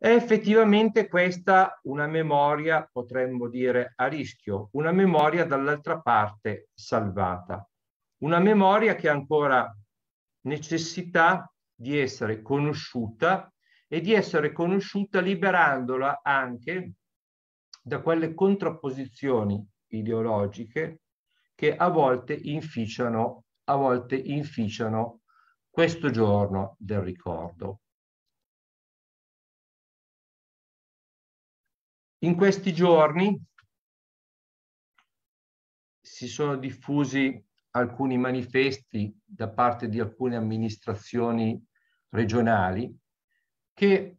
È effettivamente questa una memoria, potremmo dire, a rischio, una memoria dall'altra parte salvata, una memoria che ha ancora necessità di essere conosciuta e di essere conosciuta liberandola anche da quelle contrapposizioni ideologiche che a volte inficiano, a volte inficiano questo giorno del ricordo. In questi giorni si sono diffusi alcuni manifesti da parte di alcune amministrazioni regionali che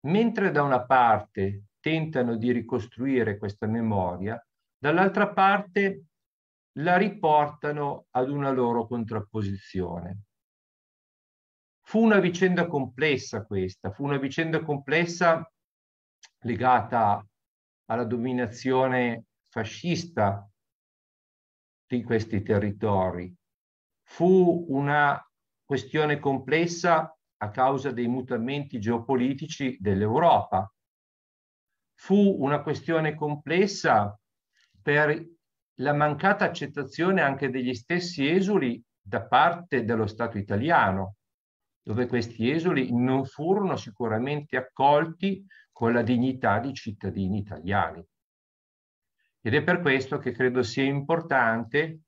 mentre da una parte tentano di ricostruire questa memoria, dall'altra parte la riportano ad una loro contrapposizione. Fu una vicenda complessa questa, fu una vicenda complessa legata alla dominazione fascista di questi territori. Fu una questione complessa a causa dei mutamenti geopolitici dell'Europa. Fu una questione complessa per la mancata accettazione anche degli stessi esuli da parte dello Stato italiano dove questi esuli non furono sicuramente accolti con la dignità di cittadini italiani. Ed è per questo che credo sia importante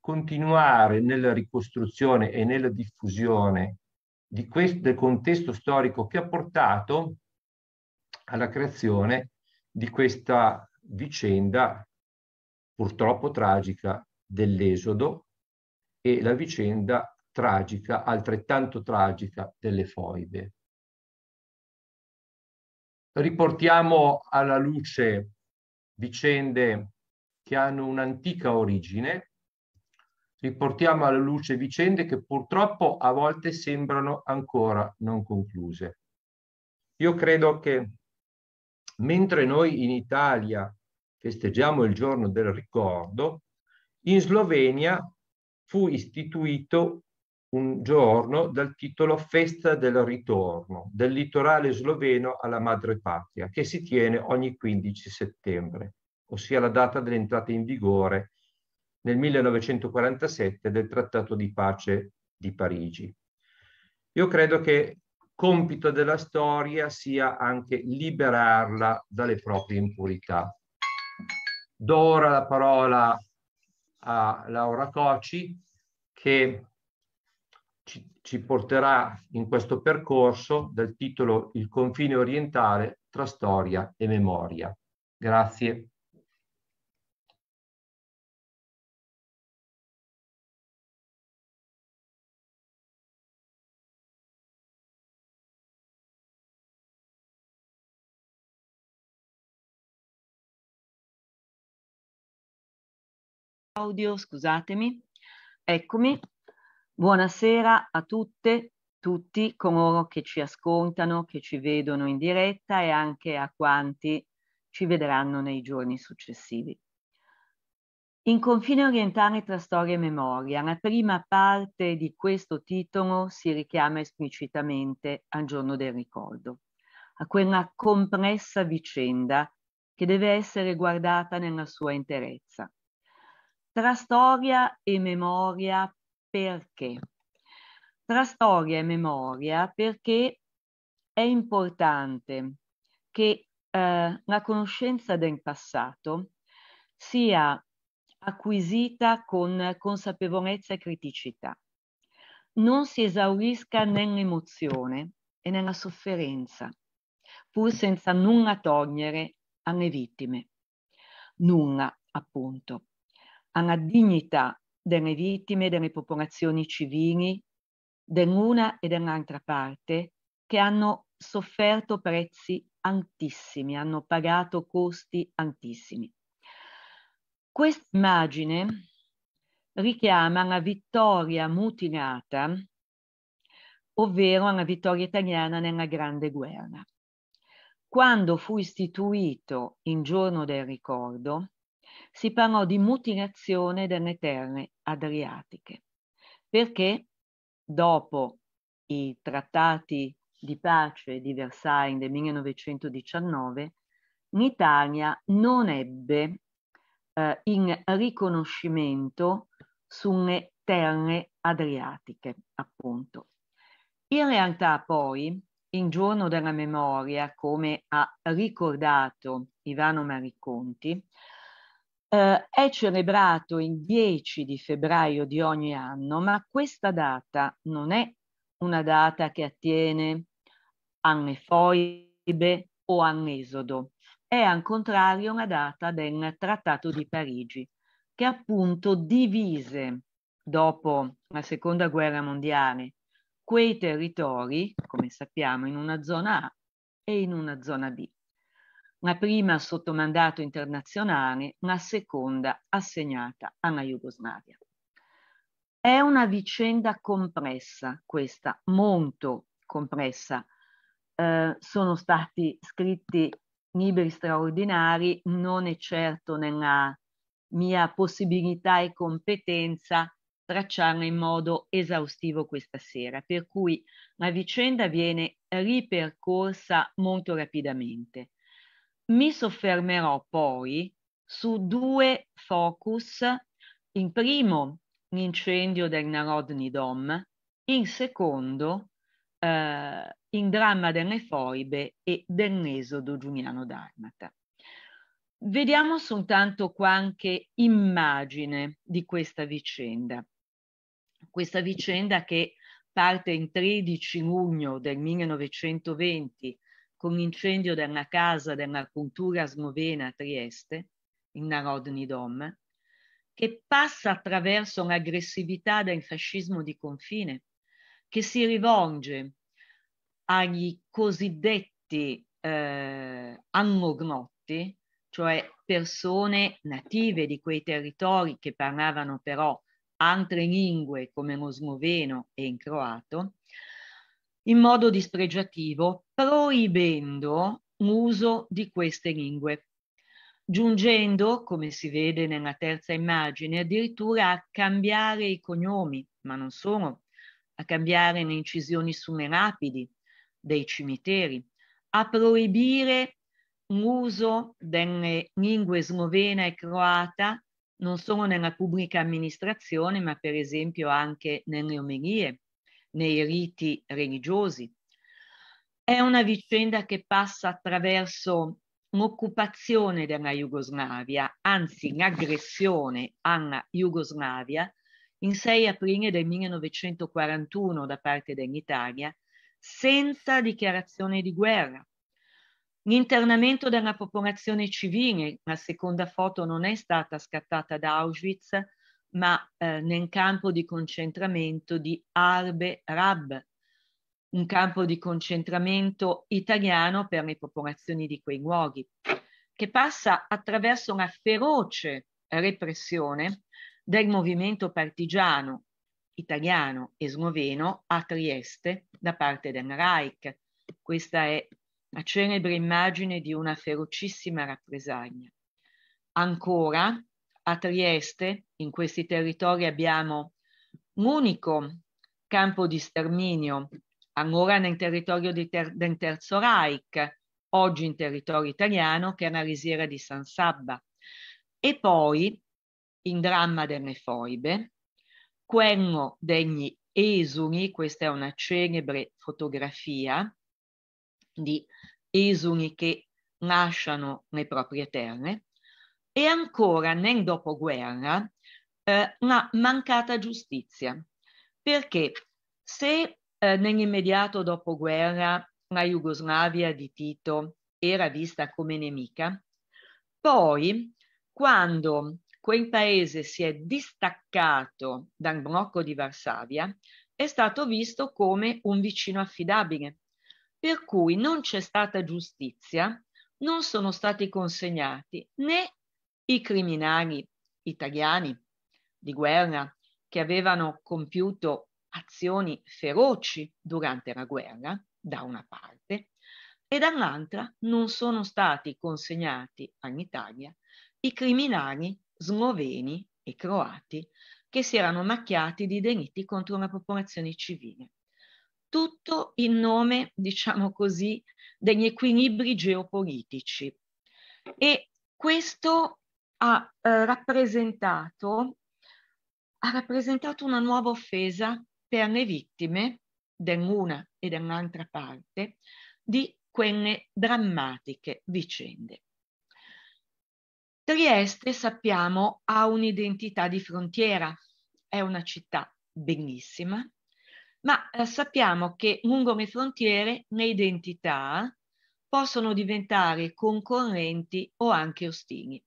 continuare nella ricostruzione e nella diffusione questo, del contesto storico che ha portato alla creazione di questa vicenda purtroppo tragica dell'esodo e la vicenda tragica, altrettanto tragica, delle foibe. Riportiamo alla luce vicende che hanno un'antica origine, riportiamo alla luce vicende che purtroppo a volte sembrano ancora non concluse. Io credo che mentre noi in Italia festeggiamo il giorno del ricordo, in Slovenia fu istituito un giorno dal titolo Festa del ritorno del litorale sloveno alla madrepatria, che si tiene ogni 15 settembre, ossia la data dell'entrata in vigore nel 1947 del Trattato di pace di Parigi. Io credo che compito della storia sia anche liberarla dalle proprie impurità. Do ora la parola a Laura Coci che ci porterà in questo percorso dal titolo Il confine orientale tra storia e memoria. Grazie. Audio, scusatemi. Eccomi, Buonasera a tutte, tutti coloro che ci ascoltano, che ci vedono in diretta e anche a quanti ci vedranno nei giorni successivi. In confine orientale tra storia e memoria, la prima parte di questo titolo si richiama esplicitamente al giorno del ricordo, a quella complessa vicenda che deve essere guardata nella sua interezza. Tra storia e memoria perché. Tra storia e memoria perché è importante che eh, la conoscenza del passato sia acquisita con consapevolezza e criticità, non si esaurisca nell'emozione e nella sofferenza, pur senza nulla togliere alle vittime, nulla appunto, alla dignità delle vittime, delle popolazioni civili, dell'una e dell'altra parte, che hanno sofferto prezzi altissimi, hanno pagato costi altissimi. Questa immagine richiama la vittoria mutilata, ovvero la vittoria italiana nella Grande Guerra. Quando fu istituito il giorno del ricordo, si parlò di mutilazione delle terre adriatiche, perché dopo i trattati di pace di Versailles del 1919, l'Italia non ebbe eh, il riconoscimento sulle terre adriatiche, appunto. In realtà poi, in giorno della memoria, come ha ricordato Ivano Mariconti, eh, è celebrato il 10 di febbraio di ogni anno, ma questa data non è una data che attiene anne foibe o annesodo, è al contrario una data del Trattato di Parigi, che appunto divise dopo la Seconda Guerra Mondiale quei territori, come sappiamo, in una zona A e in una zona B la prima sotto mandato internazionale, la seconda assegnata alla Jugoslavia. È una vicenda compressa questa, molto compressa. Eh, sono stati scritti libri straordinari, non è certo nella mia possibilità e competenza tracciarla in modo esaustivo questa sera, per cui la vicenda viene ripercorsa molto rapidamente. Mi soffermerò poi su due focus, in primo l'incendio del Narodni Dom, in secondo eh, il dramma delle foibe e dell'esodo giuliano d'Armata. Vediamo soltanto qualche immagine di questa vicenda. Questa vicenda che parte il 13 giugno del 1920 con l'incendio della Casa della Cultura Slovena a Trieste, in Narodni Dom, che passa attraverso l'aggressività del fascismo di confine, che si rivolge agli cosiddetti eh, allognotti, cioè persone native di quei territori che parlavano però altre lingue come lo sloveno e in croato, in modo dispregiativo proibendo l'uso di queste lingue, giungendo, come si vede nella terza immagine, addirittura a cambiare i cognomi, ma non solo, a cambiare le incisioni sulle lapidi dei cimiteri, a proibire l'uso delle lingue slovena e croata non solo nella pubblica amministrazione, ma per esempio anche nelle omelie, nei riti religiosi, è una vicenda che passa attraverso un'occupazione della Jugoslavia, anzi l'aggressione alla Jugoslavia, in 6 aprile del 1941 da parte dell'Italia, senza dichiarazione di guerra. L'internamento della popolazione civile, la seconda foto non è stata scattata da Auschwitz, ma eh, nel campo di concentramento di Arbe Rab, un campo di concentramento italiano per le popolazioni di quei luoghi, che passa attraverso una feroce repressione del movimento partigiano italiano e sloveno a Trieste da parte del Reich. Questa è la celebre immagine di una ferocissima rappresaglia. Ancora a Trieste, in questi territori, abbiamo l'unico campo di sterminio ancora nel territorio ter del Terzo Reich, oggi in territorio italiano, che è una risiera di San Sabba. E poi, in dramma delle foibe, quello degli esuni, questa è una celebre fotografia di esuni che lasciano le proprie terre, e ancora nel dopoguerra eh, la mancata giustizia. Perché se eh, nell'immediato dopoguerra la Jugoslavia di Tito era vista come nemica. Poi, quando quel paese si è distaccato dal blocco di Varsavia, è stato visto come un vicino affidabile, per cui non c'è stata giustizia, non sono stati consegnati né i criminali italiani di guerra che avevano compiuto azioni feroci durante la guerra, da una parte, e dall'altra non sono stati consegnati all'Italia i criminali sloveni e croati che si erano macchiati di delitti contro una popolazione civile. Tutto in nome, diciamo così, degli equilibri geopolitici. E questo ha, eh, rappresentato, ha rappresentato una nuova offesa per le vittime dell'una e dell'altra parte di quelle drammatiche vicende. Trieste, sappiamo, ha un'identità di frontiera, è una città bellissima, ma eh, sappiamo che lungo le frontiere le identità possono diventare concorrenti o anche ostili.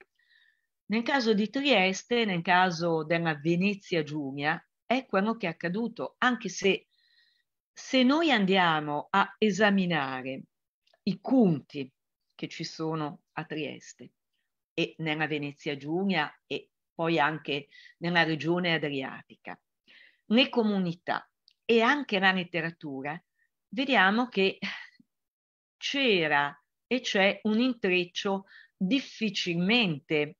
Nel caso di Trieste, nel caso della Venezia Giulia, è quello che è accaduto, anche se, se noi andiamo a esaminare i conti che ci sono a Trieste e nella Venezia Giulia e poi anche nella regione adriatica, le comunità e anche la letteratura, vediamo che c'era e c'è un intreccio difficilmente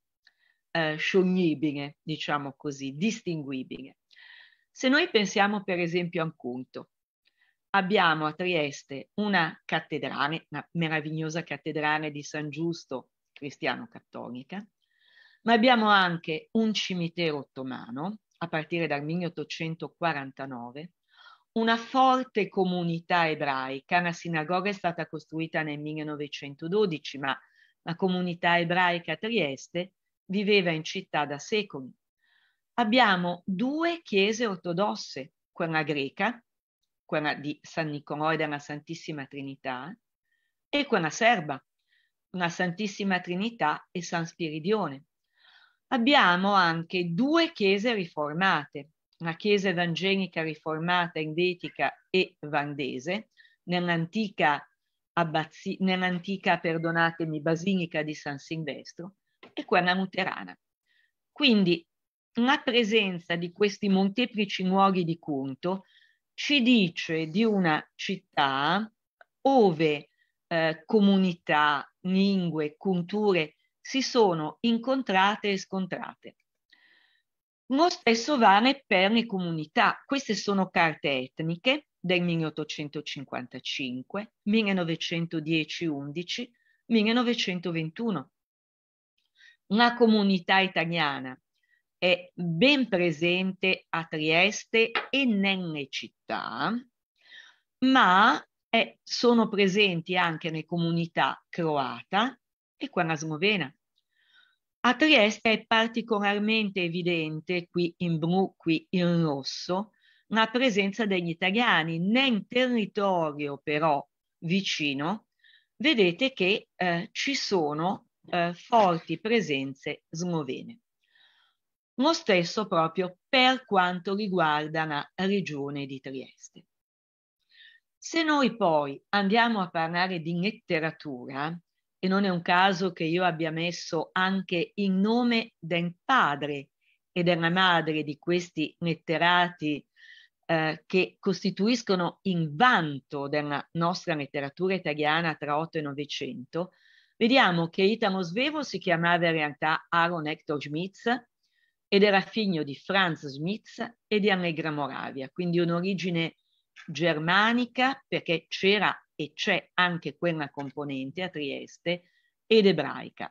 eh, scioglibile, diciamo così, distinguibile. Se noi pensiamo per esempio a un conto, abbiamo a Trieste una cattedrale, una meravigliosa cattedrale di San Giusto, cristiano-cattolica, ma abbiamo anche un cimitero ottomano, a partire dal 1849, una forte comunità ebraica, una sinagoga è stata costruita nel 1912, ma la comunità ebraica a Trieste viveva in città da secoli, abbiamo due chiese ortodosse, quella greca, quella di San Nicolò e della Santissima Trinità, e quella serba, una Santissima Trinità e San Spiridione. Abbiamo anche due chiese riformate, la chiesa evangelica riformata endetica e vandese, nell'antica, abbazia, nell'antica perdonatemi, basilica di San Silvestro, e quella luterana. Quindi la presenza di questi molteplici luoghi di culto ci dice di una città ove eh, comunità, lingue, culture si sono incontrate e scontrate. Lo stesso vale per le comunità. Queste sono carte etniche del 1855, 1910-11, 1921. La comunità italiana è ben presente a Trieste e nelle città, ma è, sono presenti anche nelle comunità croata e quella slovena. A Trieste è particolarmente evidente, qui in blu, qui in rosso, la presenza degli italiani. Nel territorio però vicino vedete che eh, ci sono eh, forti presenze slovene lo stesso proprio per quanto riguarda la regione di Trieste. Se noi poi andiamo a parlare di letteratura, e non è un caso che io abbia messo anche il nome del padre e della madre di questi letterati eh, che costituiscono il vanto della nostra letteratura italiana tra 8 e 900, vediamo che Italo Svevo si chiamava in realtà Aaron Hector Schmitz, ed era figlio di Franz Smith e di Allegra Moravia, quindi un'origine germanica perché c'era e c'è anche quella componente a Trieste ed ebraica.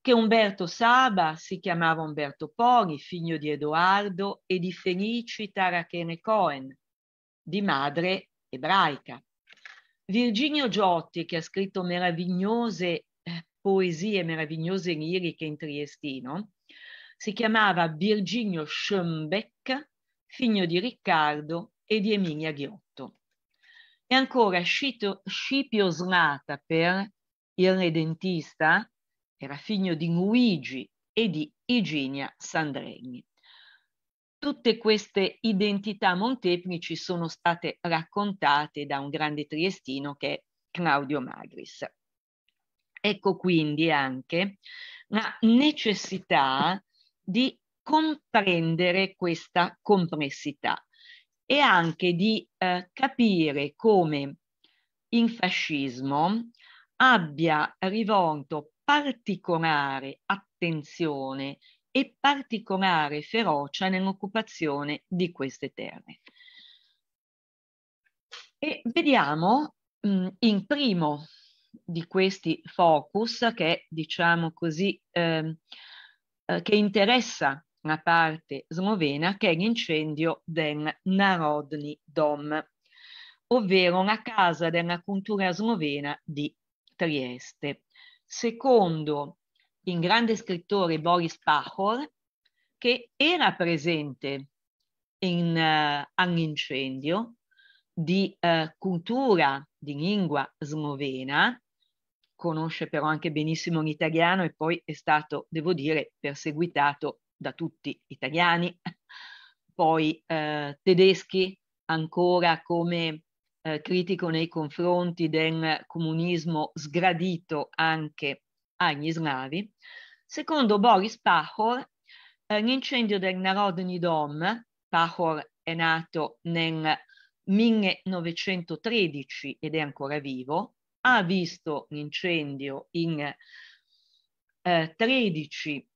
Che Umberto Saba si chiamava Umberto Pori, figlio di Edoardo e di Felicita Rachene Cohen, di madre ebraica. Virginio Giotti, che ha scritto meravigliose eh, poesie, meravigliose liriche in triestino, si chiamava Virginio Schoenbeck, figlio di Riccardo e di Emilia Ghiotto. E ancora Scito, Scipio Slata per il Redentista, era figlio di Luigi e di Iginia Sandregni. Tutte queste identità molteplici sono state raccontate da un grande triestino che è Claudio Magris. Ecco quindi anche la necessità di comprendere questa complessità e anche di eh, capire come il fascismo abbia rivolto particolare attenzione e particolare ferocia nell'occupazione di queste terre. E vediamo mh, mm, in primo di questi focus che, diciamo così, eh, eh, che interessa la parte slovena, che è l'incendio del Narodni Dom, ovvero la casa della cultura slovena di Trieste. Secondo il grande scrittore Boris Pachor, che era presente in, uh, all'incendio di uh, cultura di lingua slovena conosce però anche benissimo l'italiano e poi è stato, devo dire, perseguitato da tutti italiani, poi eh, tedeschi ancora come eh, critico nei confronti del comunismo sgradito anche agli slavi. Secondo Boris Pahor, eh, l'incendio del Narodny Dom, Pahor è nato nel 1913 ed è ancora vivo, ha visto l'incendio in eh, 13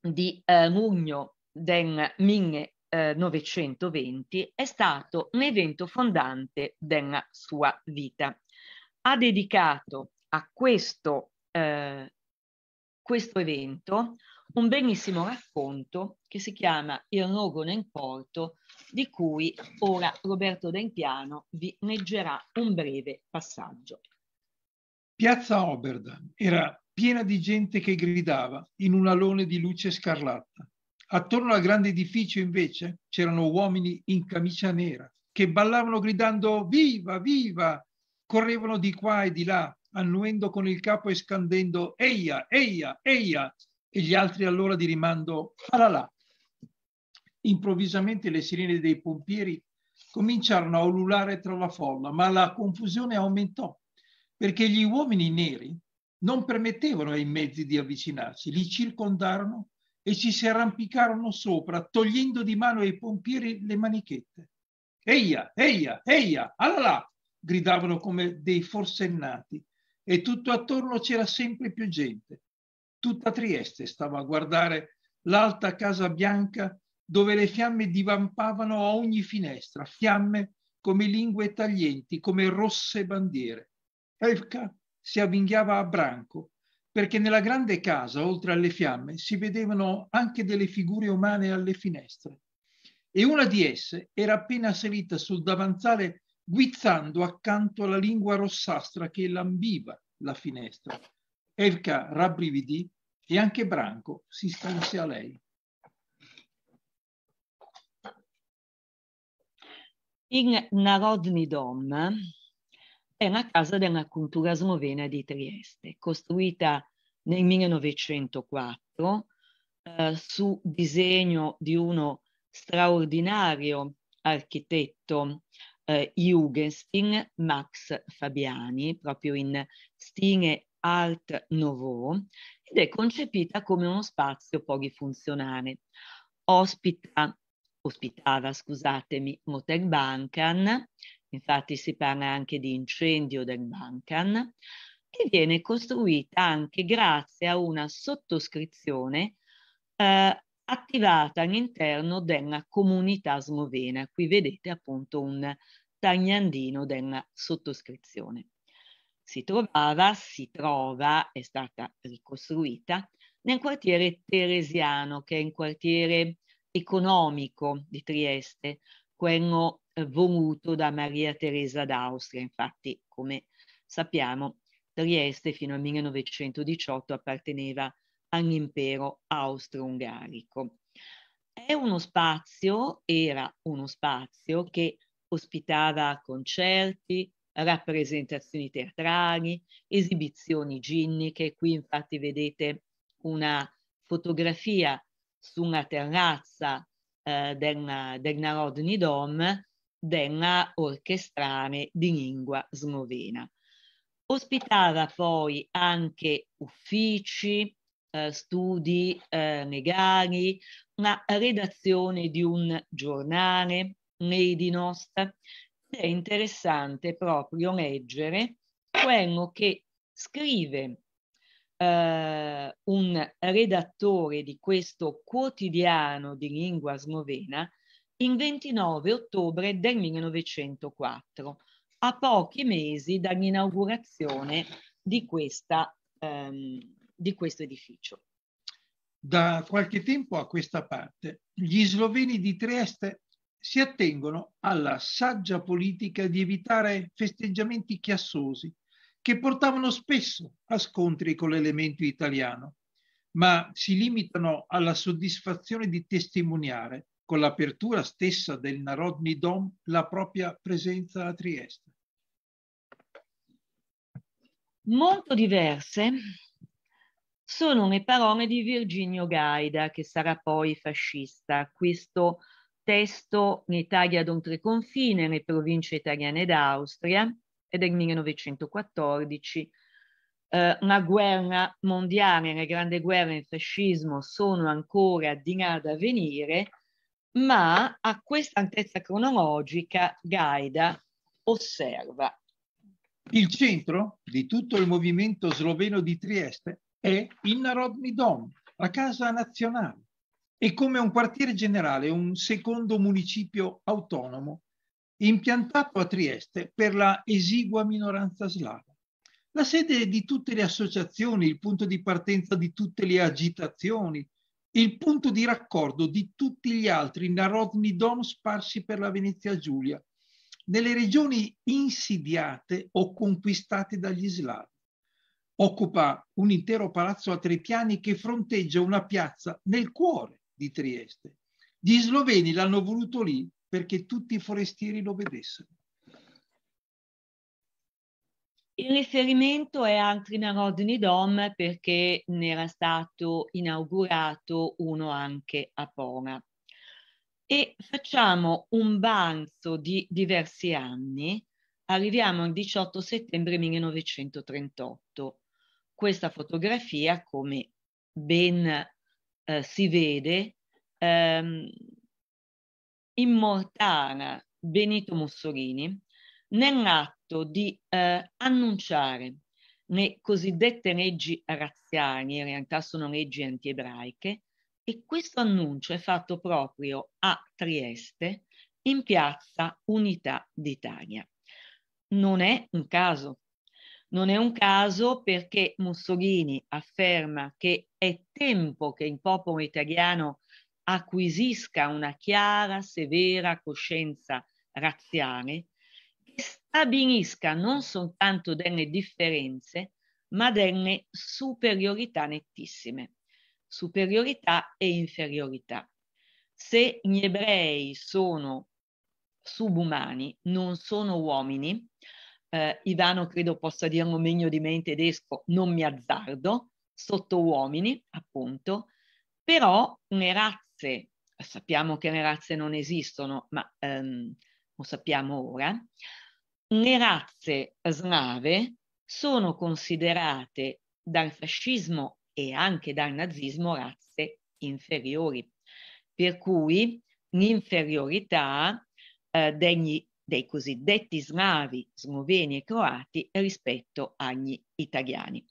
di eh, Mugno del 1920, eh, è stato un evento fondante della sua vita. Ha dedicato a questo, eh, questo evento un bellissimo racconto che si chiama Il rogo nel porto, di cui ora Roberto Dempiano vi leggerà un breve passaggio. Piazza Oberdan era piena di gente che gridava in un alone di luce scarlatta. Attorno al grande edificio invece c'erano uomini in camicia nera che ballavano gridando viva, viva, correvano di qua e di là, annuendo con il capo e scandendo eia, eia, eia, e gli altri allora di rimando alala, Improvvisamente le sirene dei pompieri cominciarono a ululare tra la folla, ma la confusione aumentò perché gli uomini neri non permettevano ai mezzi di avvicinarsi, li circondarono e ci si arrampicarono sopra, togliendo di mano ai pompieri le manichette. Eia, eia, eia, allalà! gridavano come dei forsennati e tutto attorno c'era sempre più gente. Tutta Trieste stava a guardare l'alta casa bianca dove le fiamme divampavano a ogni finestra, fiamme come lingue taglienti, come rosse bandiere. Evka si avvinghiava a branco, perché nella grande casa, oltre alle fiamme, si vedevano anche delle figure umane alle finestre. E una di esse era appena salita sul davanzale guizzando accanto alla lingua rossastra che lambiva la finestra. Evka rabbrividì e anche Branco si stanse a lei. Il Narodni Dom è la casa della cultura slovena di Trieste, costruita nel 1904 eh, su disegno di uno straordinario architetto eh, Jugendstil Max Fabiani, proprio in stile Art Nouveau, ed è concepita come uno spazio polifunzionale. Ospita ospitava, scusatemi, Motel Bancan, infatti si parla anche di incendio del Bancan, che viene costruita anche grazie a una sottoscrizione eh, attivata all'interno della comunità slovena. Qui vedete appunto un tagnandino della sottoscrizione. Si trovava, si trova, è stata ricostruita nel quartiere teresiano, che è un quartiere economico di Trieste, quello eh, voluto da Maria Teresa d'Austria. Infatti, come sappiamo, Trieste fino al 1918 apparteneva all'impero austro-ungarico. È uno spazio, era uno spazio che ospitava concerti, rappresentazioni teatrali, esibizioni ginniche. Qui infatti vedete una fotografia su una terrazza eh, del, del Narodni Dom della orchestrare di lingua slovena. Ospitava poi anche uffici, eh, studi eh, legali, la redazione di un giornale, Lady Nost, è interessante proprio leggere quello che scrive eh, un redattore di questo quotidiano di lingua slovena il 29 ottobre del 1904, a pochi mesi dall'inaugurazione di, questa, ehm, di questo edificio. Da qualche tempo a questa parte, gli sloveni di Trieste si attengono alla saggia politica di evitare festeggiamenti chiassosi che portavano spesso a scontri con l'elemento italiano, ma si limitano alla soddisfazione di testimoniare con l'apertura stessa del Narodni Dom la propria presenza a Trieste. Molto diverse sono le parole di Virginio Gaida, che sarà poi fascista. Questo testo l'Italia ad un nelle province italiane d'Austria, e del 1914. Eh, la guerra mondiale, una grande guerra e il fascismo sono ancora di là da venire, ma a questa altezza cronologica Gaida osserva. Il centro di tutto il movimento sloveno di Trieste è il Narodni Dom, la casa nazionale, e come un quartiere generale, un secondo municipio autonomo impiantato a Trieste per la esigua minoranza slava. La sede di tutte le associazioni, il punto di partenza di tutte le agitazioni, il punto di raccordo di tutti gli altri narodni dom sparsi per la Venezia Giulia, nelle regioni insidiate o conquistate dagli slavi. Occupa un intero palazzo a tre piani che fronteggia una piazza nel cuore di Trieste. Gli sloveni l'hanno voluto lì perché tutti i forestieri lo vedessero. Il riferimento è altri Narodni Dom perché ne era stato inaugurato uno anche a Pona. E facciamo un balzo di diversi anni, arriviamo al 18 settembre 1938. Questa fotografia, come ben eh, si vede, ehm, immortala Benito Mussolini nell'atto di eh, annunciare le cosiddette leggi razziali, in realtà sono leggi anti-ebraiche, e questo annuncio è fatto proprio a Trieste in piazza Unità d'Italia. Non è un caso. Non è un caso perché Mussolini afferma che è tempo che il popolo italiano acquisisca una chiara, severa coscienza razziale che stabilisca non soltanto delle differenze, ma delle superiorità nettissime, superiorità e inferiorità. Se gli ebrei sono subumani, non sono uomini, eh, Ivano credo possa dirlo meglio di me in tedesco, non mi azzardo, sotto uomini, appunto, però le razze razze, sappiamo che le razze non esistono, ma ehm, lo sappiamo ora, le razze slave sono considerate dal fascismo e anche dal nazismo razze inferiori, per cui l'inferiorità eh, degli, dei cosiddetti slavi, sloveni e croati rispetto agli italiani.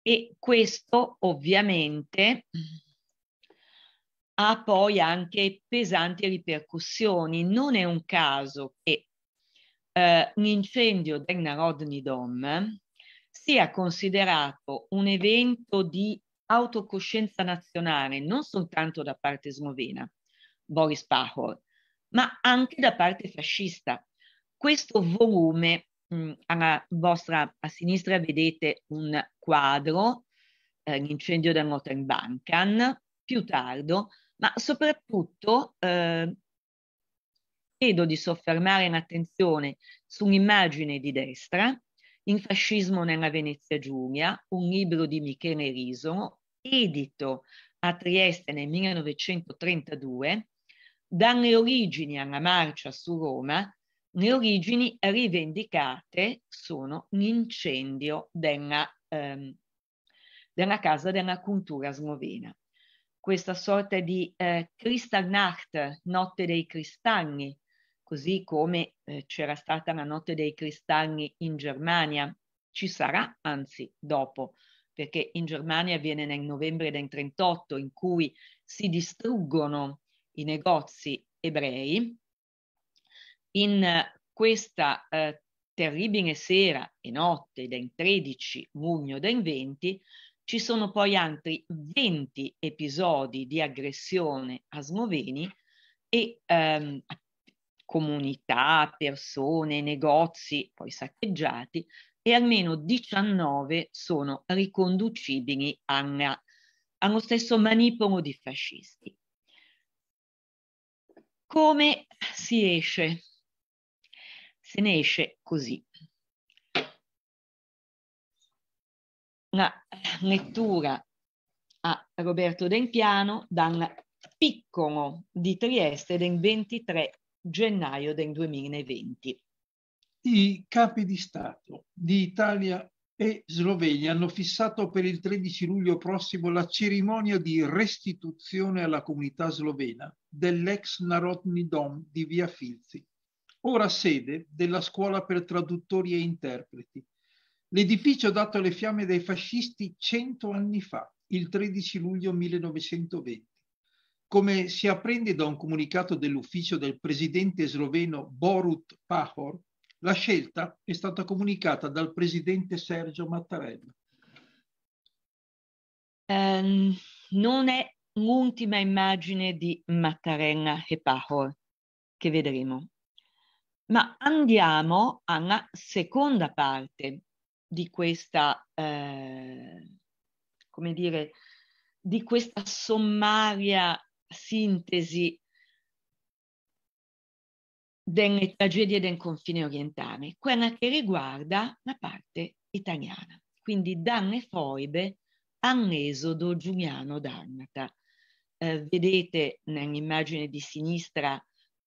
E questo ovviamente ha poi anche pesanti ripercussioni. Non è un caso che eh, l'incendio del Narodni Dom sia considerato un evento di autocoscienza nazionale, non soltanto da parte slovena, Boris Pahor, ma anche da parte fascista. Questo volume, mh, mm, alla vostra a sinistra vedete un quadro, eh, l'incendio del Notre Bankan, più tardo, ma soprattutto eh, chiedo di soffermare in attenzione su un'immagine di destra, In fascismo nella Venezia Giulia, un libro di Michele Risono, edito a Trieste nel 1932, dalle origini alla marcia su Roma, le origini rivendicate sono l'incendio della, ehm, della Casa della Cultura Slovena questa sorta di eh, Kristallnacht, notte dei cristalli, così come eh, c'era stata la notte dei cristalli in Germania. Ci sarà, anzi, dopo, perché in Germania avviene nel novembre del 38, in cui si distruggono i negozi ebrei. In eh, questa eh, terribile sera e notte del 13 giugno del 20 ci sono poi altri 20 episodi di aggressione a Smoveni e ehm, comunità, persone, negozi poi saccheggiati e almeno 19 sono riconducibili alla, allo stesso manipolo di fascisti. Come si esce? Se ne esce così. una lettura a Roberto Denpiano dal Piccolo di Trieste del 23 gennaio del 2020. I capi di Stato di Italia e Slovenia hanno fissato per il 13 luglio prossimo la cerimonia di restituzione alla comunità slovena dell'ex Narodni Dom di Via Filzi, ora sede della scuola per traduttori e interpreti, L'edificio dato alle fiamme dai fascisti cento anni fa, il 13 luglio 1920. Come si apprende da un comunicato dell'ufficio del presidente sloveno Borut Pahor, la scelta è stata comunicata dal presidente Sergio Mattarella. Um, non è l'ultima immagine di Mattarella e Pahor che vedremo, ma andiamo alla seconda parte di questa, eh, come dire, di questa sommaria sintesi delle tragedie del confine orientale, quella che riguarda la parte italiana, quindi danne foibe all'esodo giuliano-darnata. Eh, vedete nell'immagine di sinistra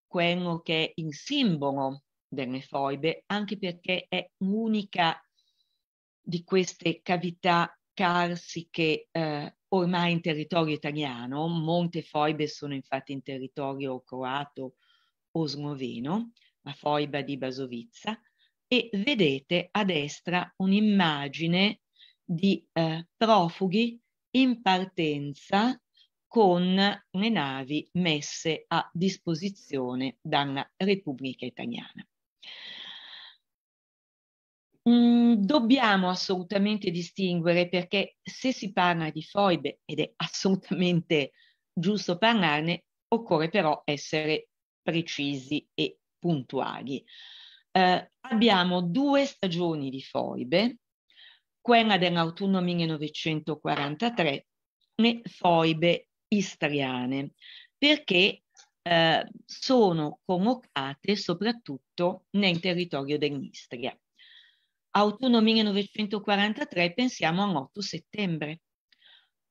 quello che è il simbolo delle foibe, anche perché è l'unica di queste cavità carsiche eh, ormai in territorio italiano, Monte Foibe sono infatti in territorio croato o sloveno, la Foiba di Basovizza, e vedete a destra un'immagine di eh, profughi in partenza con le navi messe a disposizione dalla Repubblica Italiana. Mm, dobbiamo assolutamente distinguere perché se si parla di foibe, ed è assolutamente giusto parlarne, occorre però essere precisi e puntuali. Eh, abbiamo due stagioni di foibe, quella dell'autunno 1943, e foibe istriane, perché eh, sono convocate soprattutto nel territorio dell'Istria. Autunno 1943 pensiamo a 8 settembre,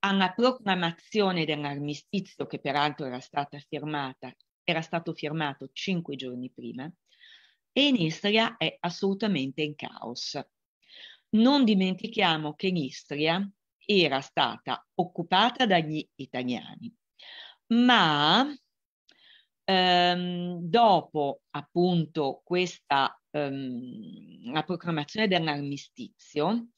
alla proclamazione dell'armistizio che peraltro era stata firmata, era stato firmato cinque giorni prima, e in Istria è assolutamente in caos. Non dimentichiamo che l'Istria era stata occupata dagli italiani, ma ehm, dopo appunto questa ehm, la proclamazione dell'armistizio,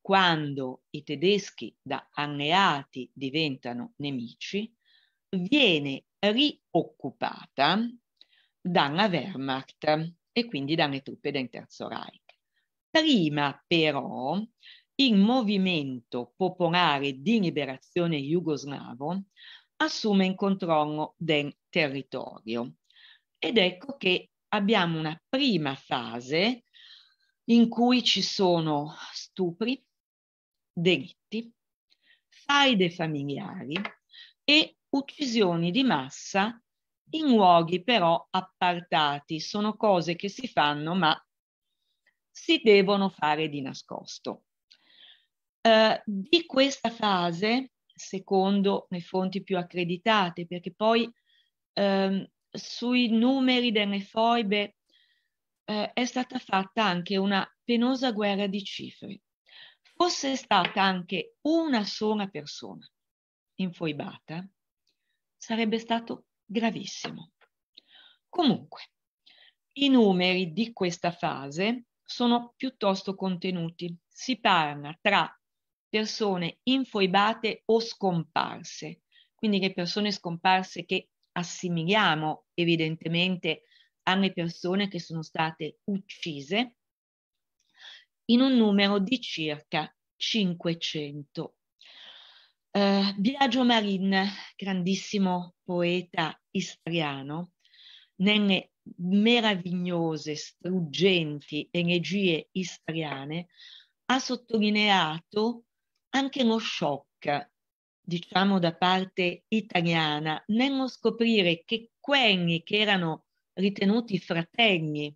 quando i tedeschi da anneati diventano nemici, viene rioccupata dalla Wehrmacht e quindi dalle truppe del Terzo Reich. Prima però il movimento popolare di liberazione jugoslavo assume il controllo del territorio ed ecco che abbiamo una prima fase in cui ci sono stupri, delitti, faide familiari e uccisioni di massa in luoghi però appartati. Sono cose che si fanno ma si devono fare di nascosto. Eh, di questa fase, secondo le fonti più accreditate, perché poi ehm, sui numeri delle foibe eh, è stata fatta anche una penosa guerra di cifre. Fosse stata anche una sola persona infoibata, sarebbe stato gravissimo. Comunque, i numeri di questa fase sono piuttosto contenuti. Si parla tra persone infoibate o scomparse, quindi le persone scomparse che assimiliamo evidentemente alle persone che sono state uccise in un numero di circa 500. Uh, eh, Biagio Marin, grandissimo poeta istriano, nelle meravigliose, struggenti energie istriane, ha sottolineato anche lo shock diciamo da parte italiana, nello scoprire che quelli che erano ritenuti fratelli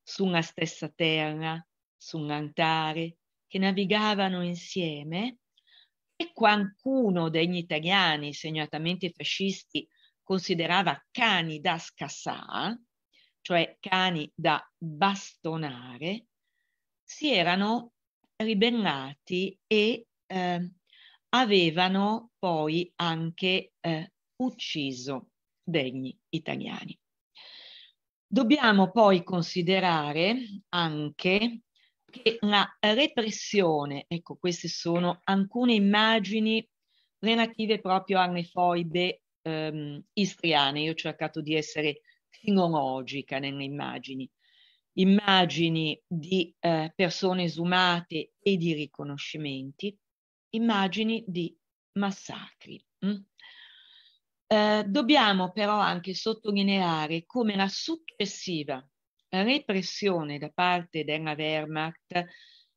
sulla stessa terra, sull'altare, che navigavano insieme, e qualcuno degli italiani, segnatamente i fascisti, considerava cani da scassà, cioè cani da bastonare, si erano ribellati e eh, avevano poi anche eh, ucciso degni italiani. Dobbiamo poi considerare anche che la repressione, ecco queste sono alcune immagini relative proprio alle foibe ehm, istriane, io ho cercato di essere filologica nelle immagini, immagini di eh, persone esumate e di riconoscimenti, immagini di massacri. Mm? Eh, dobbiamo però anche sottolineare come la successiva repressione da parte della Wehrmacht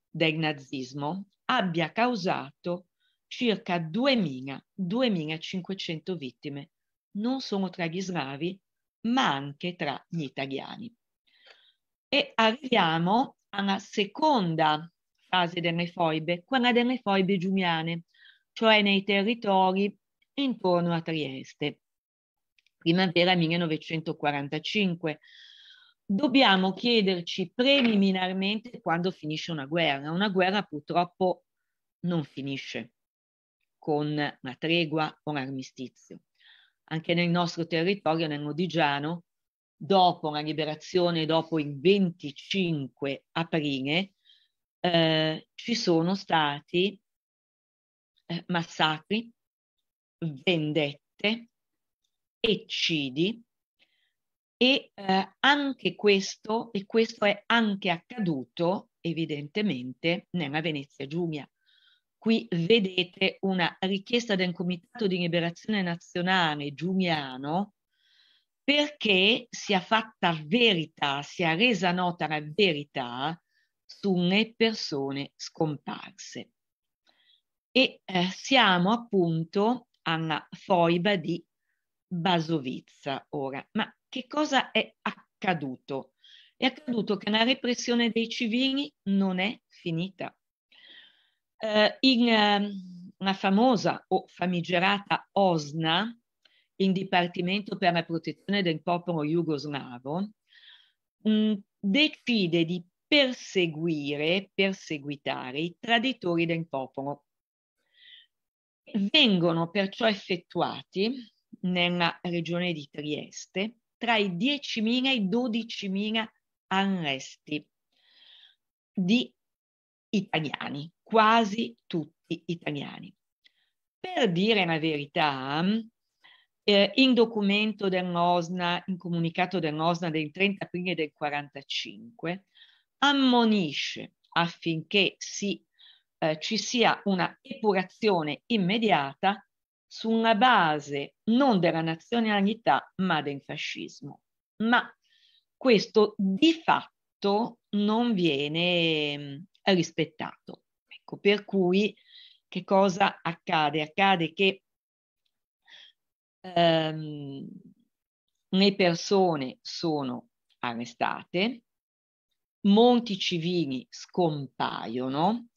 del nazismo abbia causato circa 2.000-2.500 vittime, non solo tra gli slavi, ma anche tra gli italiani. E arriviamo alla seconda casi delle foibe, quella delle foibe giuliane, cioè nei territori intorno a Trieste. Primavera 1945. Dobbiamo chiederci preliminarmente quando finisce una guerra. Una guerra purtroppo non finisce con una tregua o un armistizio. Anche nel nostro territorio, nel Modigiano, dopo la liberazione, dopo il 25 aprile, eh, ci sono stati eh, massacri, vendette, eccidi e eh, anche questo, e questo è anche accaduto evidentemente nella Venezia Giulia. Qui vedete una richiesta del Comitato di Liberazione Nazionale giuliano perché sia fatta verità, sia resa nota la verità alcune persone scomparse. E eh, siamo appunto alla foiba di Basovizza ora. Ma che cosa è accaduto? È accaduto che la repressione dei civili non è finita. Eh, in eh, una famosa o famigerata OSNA, in Dipartimento per la protezione del popolo jugoslavo, mh, mm, decide di perseguire, perseguitare i traditori del popolo. Vengono perciò effettuati nella regione di Trieste tra i 10.000 e i 12.000 arresti di italiani, quasi tutti italiani. Per dire la verità, eh, in documento del NOSNA, in comunicato del NOSNA del 30 aprile del 45, ammonisce affinché si, eh, ci sia una epurazione immediata su una base non della nazionalità ma del fascismo. Ma questo di fatto non viene mm, rispettato. Ecco, per cui che cosa accade? Accade che ehm, le persone sono arrestate, Monti civili scompaiono,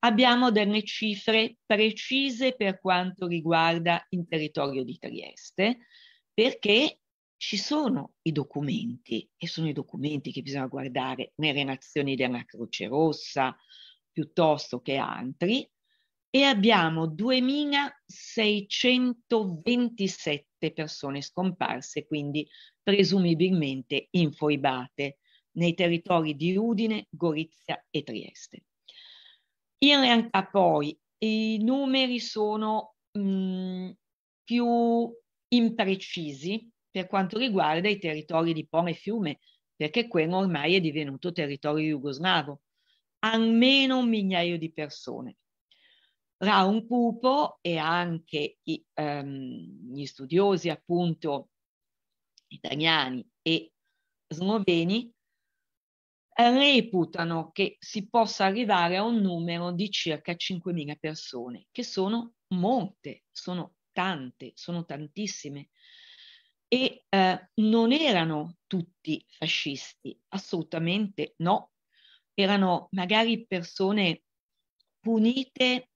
abbiamo delle cifre precise per quanto riguarda il territorio di Trieste, perché ci sono i documenti e sono i documenti che bisogna guardare nelle nazioni della Croce Rossa piuttosto che altri e abbiamo 2627 persone scomparse, quindi presumibilmente infoibate nei territori di Udine, Gorizia e Trieste. In realtà poi i numeri sono mh, mm, più imprecisi per quanto riguarda i territori di Poma e Fiume, perché quello ormai è divenuto territorio jugoslavo, almeno un migliaio di persone. Raun Pupo e anche i, um, gli studiosi appunto italiani e sloveni reputano che si possa arrivare a un numero di circa 5.000 persone, che sono molte, sono tante, sono tantissime. E eh, non erano tutti fascisti, assolutamente no. Erano magari persone punite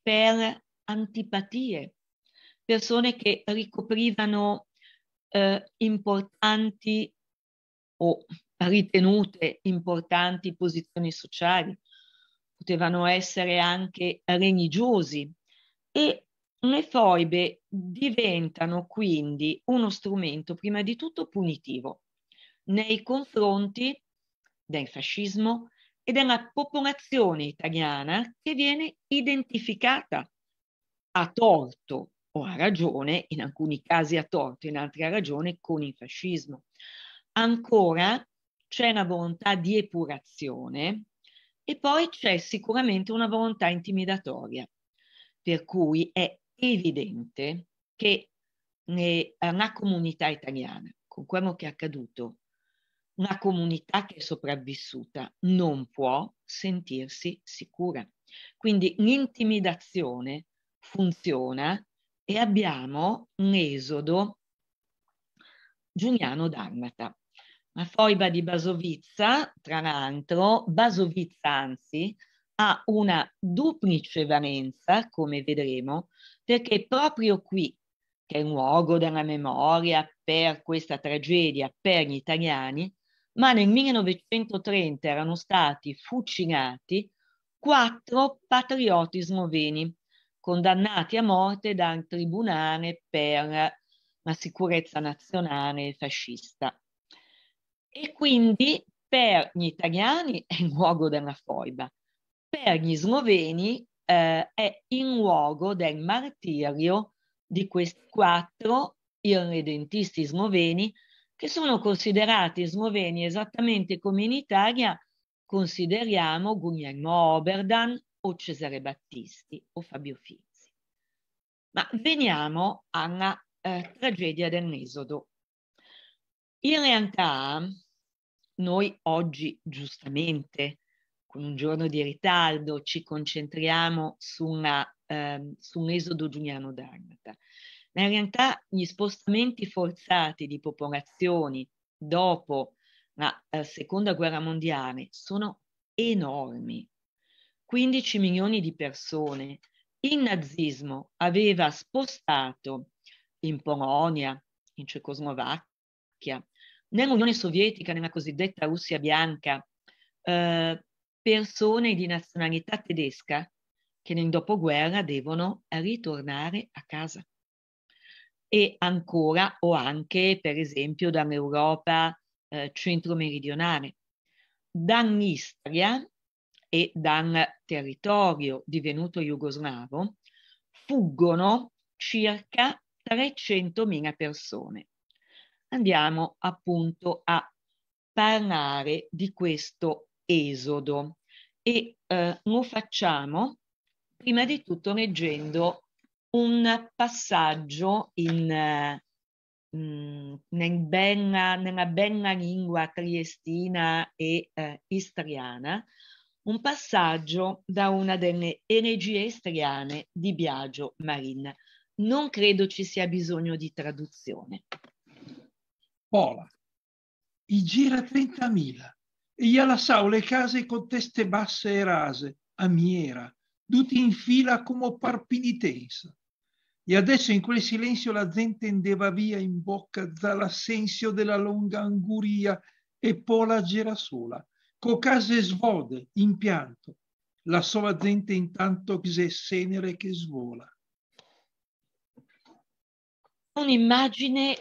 per antipatie, persone che ricoprivano eh, importanti o ritenute importanti posizioni sociali, potevano essere anche religiosi e le foibe diventano quindi uno strumento prima di tutto punitivo nei confronti del fascismo e della popolazione italiana che viene identificata a torto o a ragione, in alcuni casi a torto, in altri a ragione, con il fascismo. Ancora c'è una volontà di epurazione e poi c'è sicuramente una volontà intimidatoria, per cui è evidente che una comunità italiana, con quello che è accaduto, una comunità che è sopravvissuta non può sentirsi sicura. Quindi l'intimidazione funziona e abbiamo un esodo giuliano Dalmata. La foiba di Basovizza, tra l'altro, Basovizza anzi, ha una duplice valenza, come vedremo, perché proprio qui, che è un luogo della memoria per questa tragedia, per gli italiani, ma nel 1930 erano stati fucinati quattro patrioti sloveni, condannati a morte dal tribunale per la sicurezza nazionale fascista. E quindi per gli italiani è in luogo della foiba, per gli sloveni eh, è in luogo del martirio di questi quattro irredentisti sloveni che sono considerati sloveni esattamente come in Italia consideriamo Guglielmo Oberdan o Cesare Battisti o Fabio Fizzi. Ma veniamo alla eh, tragedia dell'Esodo in realtà noi oggi giustamente con un giorno di ritardo ci concentriamo su, una, eh, su un esodo giuliano d'Agnata. ma in realtà gli spostamenti forzati di popolazioni dopo la eh, seconda guerra mondiale sono enormi. 15 milioni di persone. Il nazismo aveva spostato in Polonia, in Cecoslovacchia, Slovacchia. Nell'Unione Sovietica, nella cosiddetta Russia bianca, eh, persone di nazionalità tedesca che nel dopoguerra devono ritornare a casa. E ancora o anche, per esempio, dall'Europa eh, centro-meridionale, dall'Istria e dal territorio divenuto jugoslavo, fuggono circa 300.000 persone andiamo appunto a parlare di questo esodo e eh, lo facciamo prima di tutto leggendo un passaggio in, eh, mm, nel bella, nella bella lingua triestina e eh, istriana, un passaggio da una delle elegie istriane di Biagio Marin. Non credo ci sia bisogno di traduzione. Pola, i gira 30.000 e gli alassau le case con teste basse e rase, a miera, tutti in fila come parpinitensa. E adesso in quel silenzio la gente andeva via in bocca dall'assenzio della longa anguria e Pola gira sola, co case svode, in pianto, la sola gente intanto se senere che svola. Un'immagine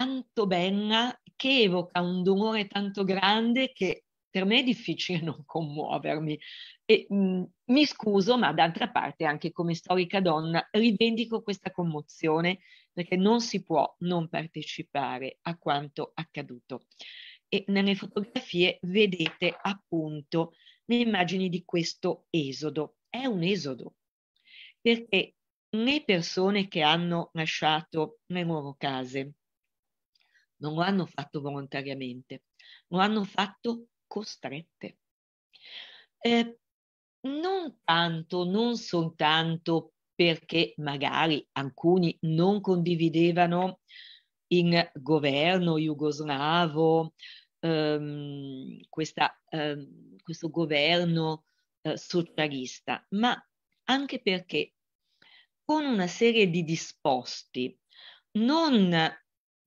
tanto bella che evoca un dolore tanto grande che per me è difficile non commuovermi. E, mh, mm, mi scuso, ma d'altra parte, anche come storica donna, rivendico questa commozione perché non si può non partecipare a quanto accaduto. E nelle fotografie vedete appunto le immagini di questo esodo. È un esodo, perché le persone che hanno lasciato le loro case, non lo hanno fatto volontariamente, lo hanno fatto costrette. Eh, non tanto, non soltanto perché magari alcuni non condividevano in governo jugoslavo ehm, questa, ehm, questo governo eh, socialista, ma anche perché con una serie di disposti non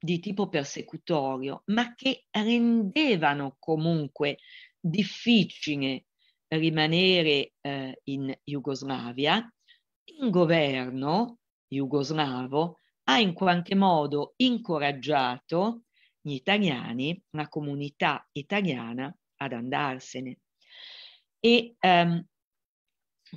di tipo persecutorio, ma che rendevano comunque difficile rimanere eh, in Jugoslavia, il governo jugoslavo ha in qualche modo incoraggiato gli italiani, la comunità italiana, ad andarsene. E ehm,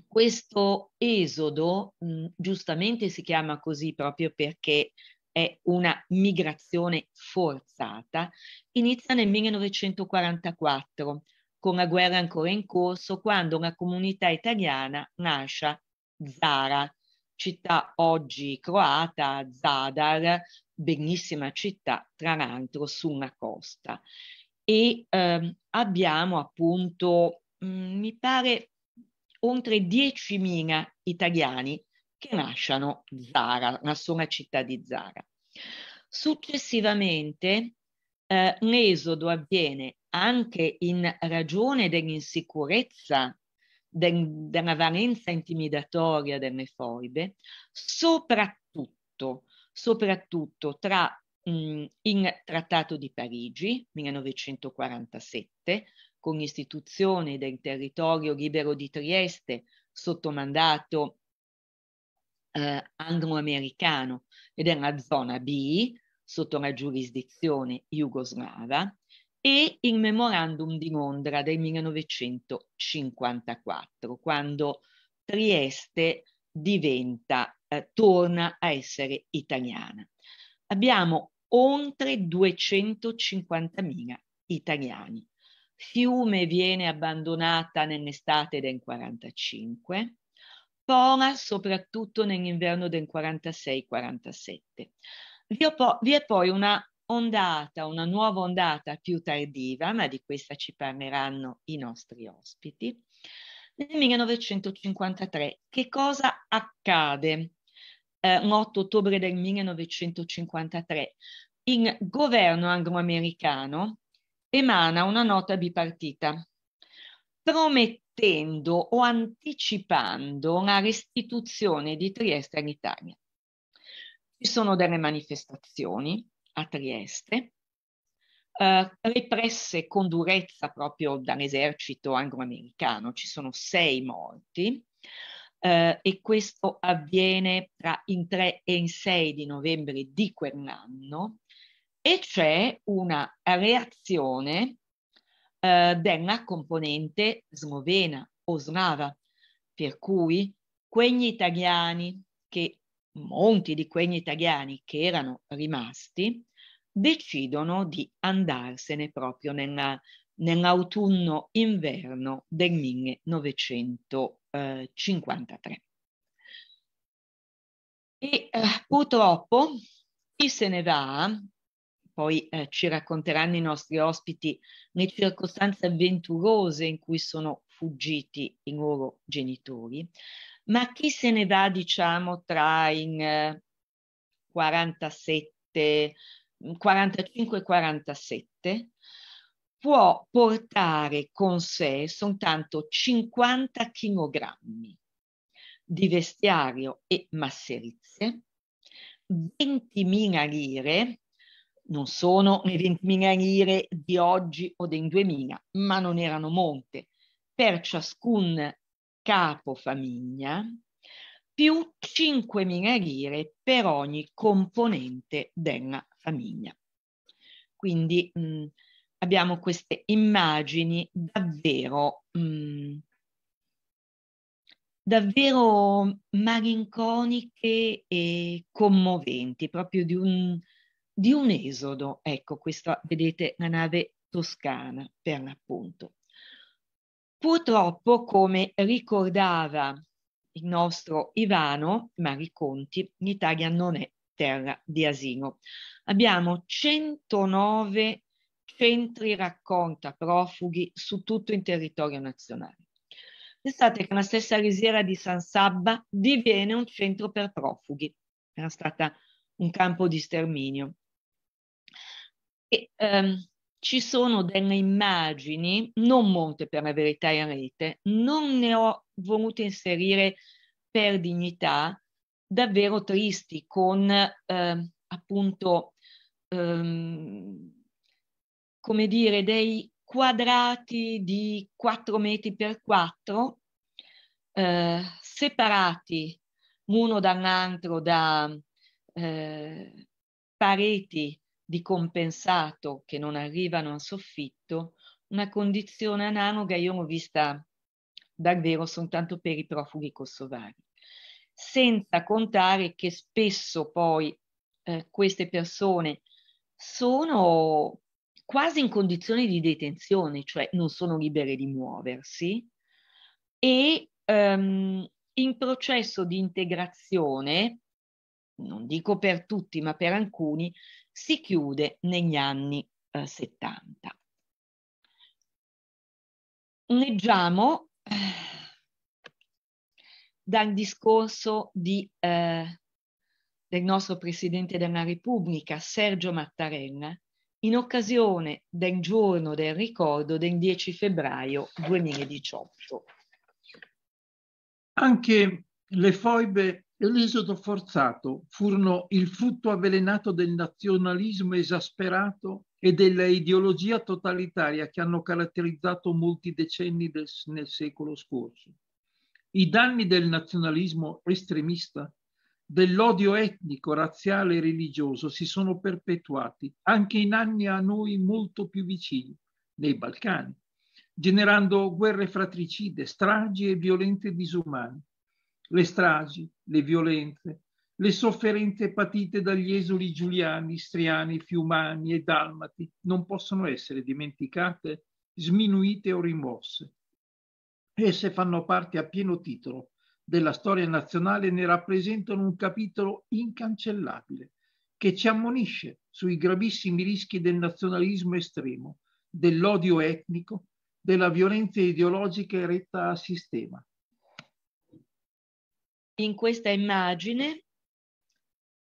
questo esodo mh, giustamente si chiama così proprio perché è una migrazione forzata, inizia nel 1944 con la guerra ancora in corso quando una comunità italiana nasce Zara, città oggi croata, Zadar, bellissima città tra l'altro su una costa. E ehm, abbiamo appunto, mh, mm, mi pare, oltre 10.000 italiani che lasciano Zara, la sola città di Zara. Successivamente eh, l'esodo avviene anche in ragione dell'insicurezza del, della valenza intimidatoria delle foibe, soprattutto, soprattutto tra mh, mm, il Trattato di Parigi 1947, con l'istituzione del territorio libero di Trieste sotto mandato eh, angloamericano ed è una zona B sotto la giurisdizione jugoslava e il memorandum di Londra del 1954 quando Trieste diventa, eh, torna a essere italiana. Abbiamo oltre 250.000 italiani. Fiume viene abbandonata nell'estate del 1945, Pona soprattutto nell'inverno del 46-47. Vi è poi una ondata, una nuova ondata più tardiva, ma di questa ci parleranno i nostri ospiti. Nel 1953 che cosa accade? Eh, l'8 ottobre del 1953 il governo angloamericano emana una nota bipartita. Promette attendo o anticipando una restituzione di Trieste in Italia. Ci sono delle manifestazioni a Trieste, eh, represse con durezza proprio dall'esercito anglo-americano, ci sono sei morti. Uh, e questo avviene tra il 3 e il 6 di novembre di quell'anno e c'è una reazione eh, della componente slovena o slava, per cui quegli italiani che molti di quegli italiani che erano rimasti decidono di andarsene proprio nella, nell'autunno-inverno del 1953. E eh, purtroppo chi se ne va poi eh, ci racconteranno i nostri ospiti, le circostanze avventurose in cui sono fuggiti i loro genitori, ma chi se ne va, diciamo, tra in eh, 47, 45 e 47, può portare con sé soltanto 50 kg di vestiario e masserizie, 20.000 lire, non sono le 20.000 lire di oggi o del 2000, ma non erano molte. Per ciascun capo famiglia, più 5.000 lire per ogni componente della famiglia. Quindi mh, mm, abbiamo queste immagini davvero, mh, mm, davvero malinconiche e commoventi, proprio di un, di un esodo. Ecco, questa vedete la nave toscana per l'appunto. Purtroppo, come ricordava il nostro Ivano Mariconti, l'Italia non è terra di asilo. Abbiamo 109 centri raccolta profughi su tutto il territorio nazionale. Pensate che la stessa risiera di San Sabba diviene un centro per profughi, era stata un campo di sterminio. E, ehm, ci sono delle immagini, non molte per la verità in rete, non ne ho volute inserire per dignità, davvero tristi con eh, appunto, ehm, come dire, dei quadrati di 4 metri per 4 eh, separati l'uno dall'altro da eh, pareti di compensato che non arrivano a soffitto, una condizione analoga io l'ho vista davvero soltanto per i profughi kosovari, senza contare che spesso poi eh, queste persone sono quasi in condizioni di detenzione, cioè non sono libere di muoversi e ehm, in processo di integrazione, non dico per tutti, ma per alcuni, si chiude negli anni eh, 70. Leggiamo eh, dal discorso di, eh, del nostro Presidente della Repubblica, Sergio Mattarella, in occasione del giorno del ricordo del 10 febbraio 2018. Anche le foibe l'esodo forzato furono il frutto avvelenato del nazionalismo esasperato e dell'ideologia totalitaria che hanno caratterizzato molti decenni del, nel secolo scorso. I danni del nazionalismo estremista, dell'odio etnico, razziale e religioso si sono perpetuati anche in anni a noi molto più vicini, nei Balcani, generando guerre fratricide, stragi e violenze disumane le stragi, le violenze, le sofferenze patite dagli esuli giuliani, istriani, fiumani e dalmati non possono essere dimenticate, sminuite o rimosse. Esse fanno parte a pieno titolo della storia nazionale e ne rappresentano un capitolo incancellabile che ci ammonisce sui gravissimi rischi del nazionalismo estremo, dell'odio etnico, della violenza ideologica eretta a sistema, in questa immagine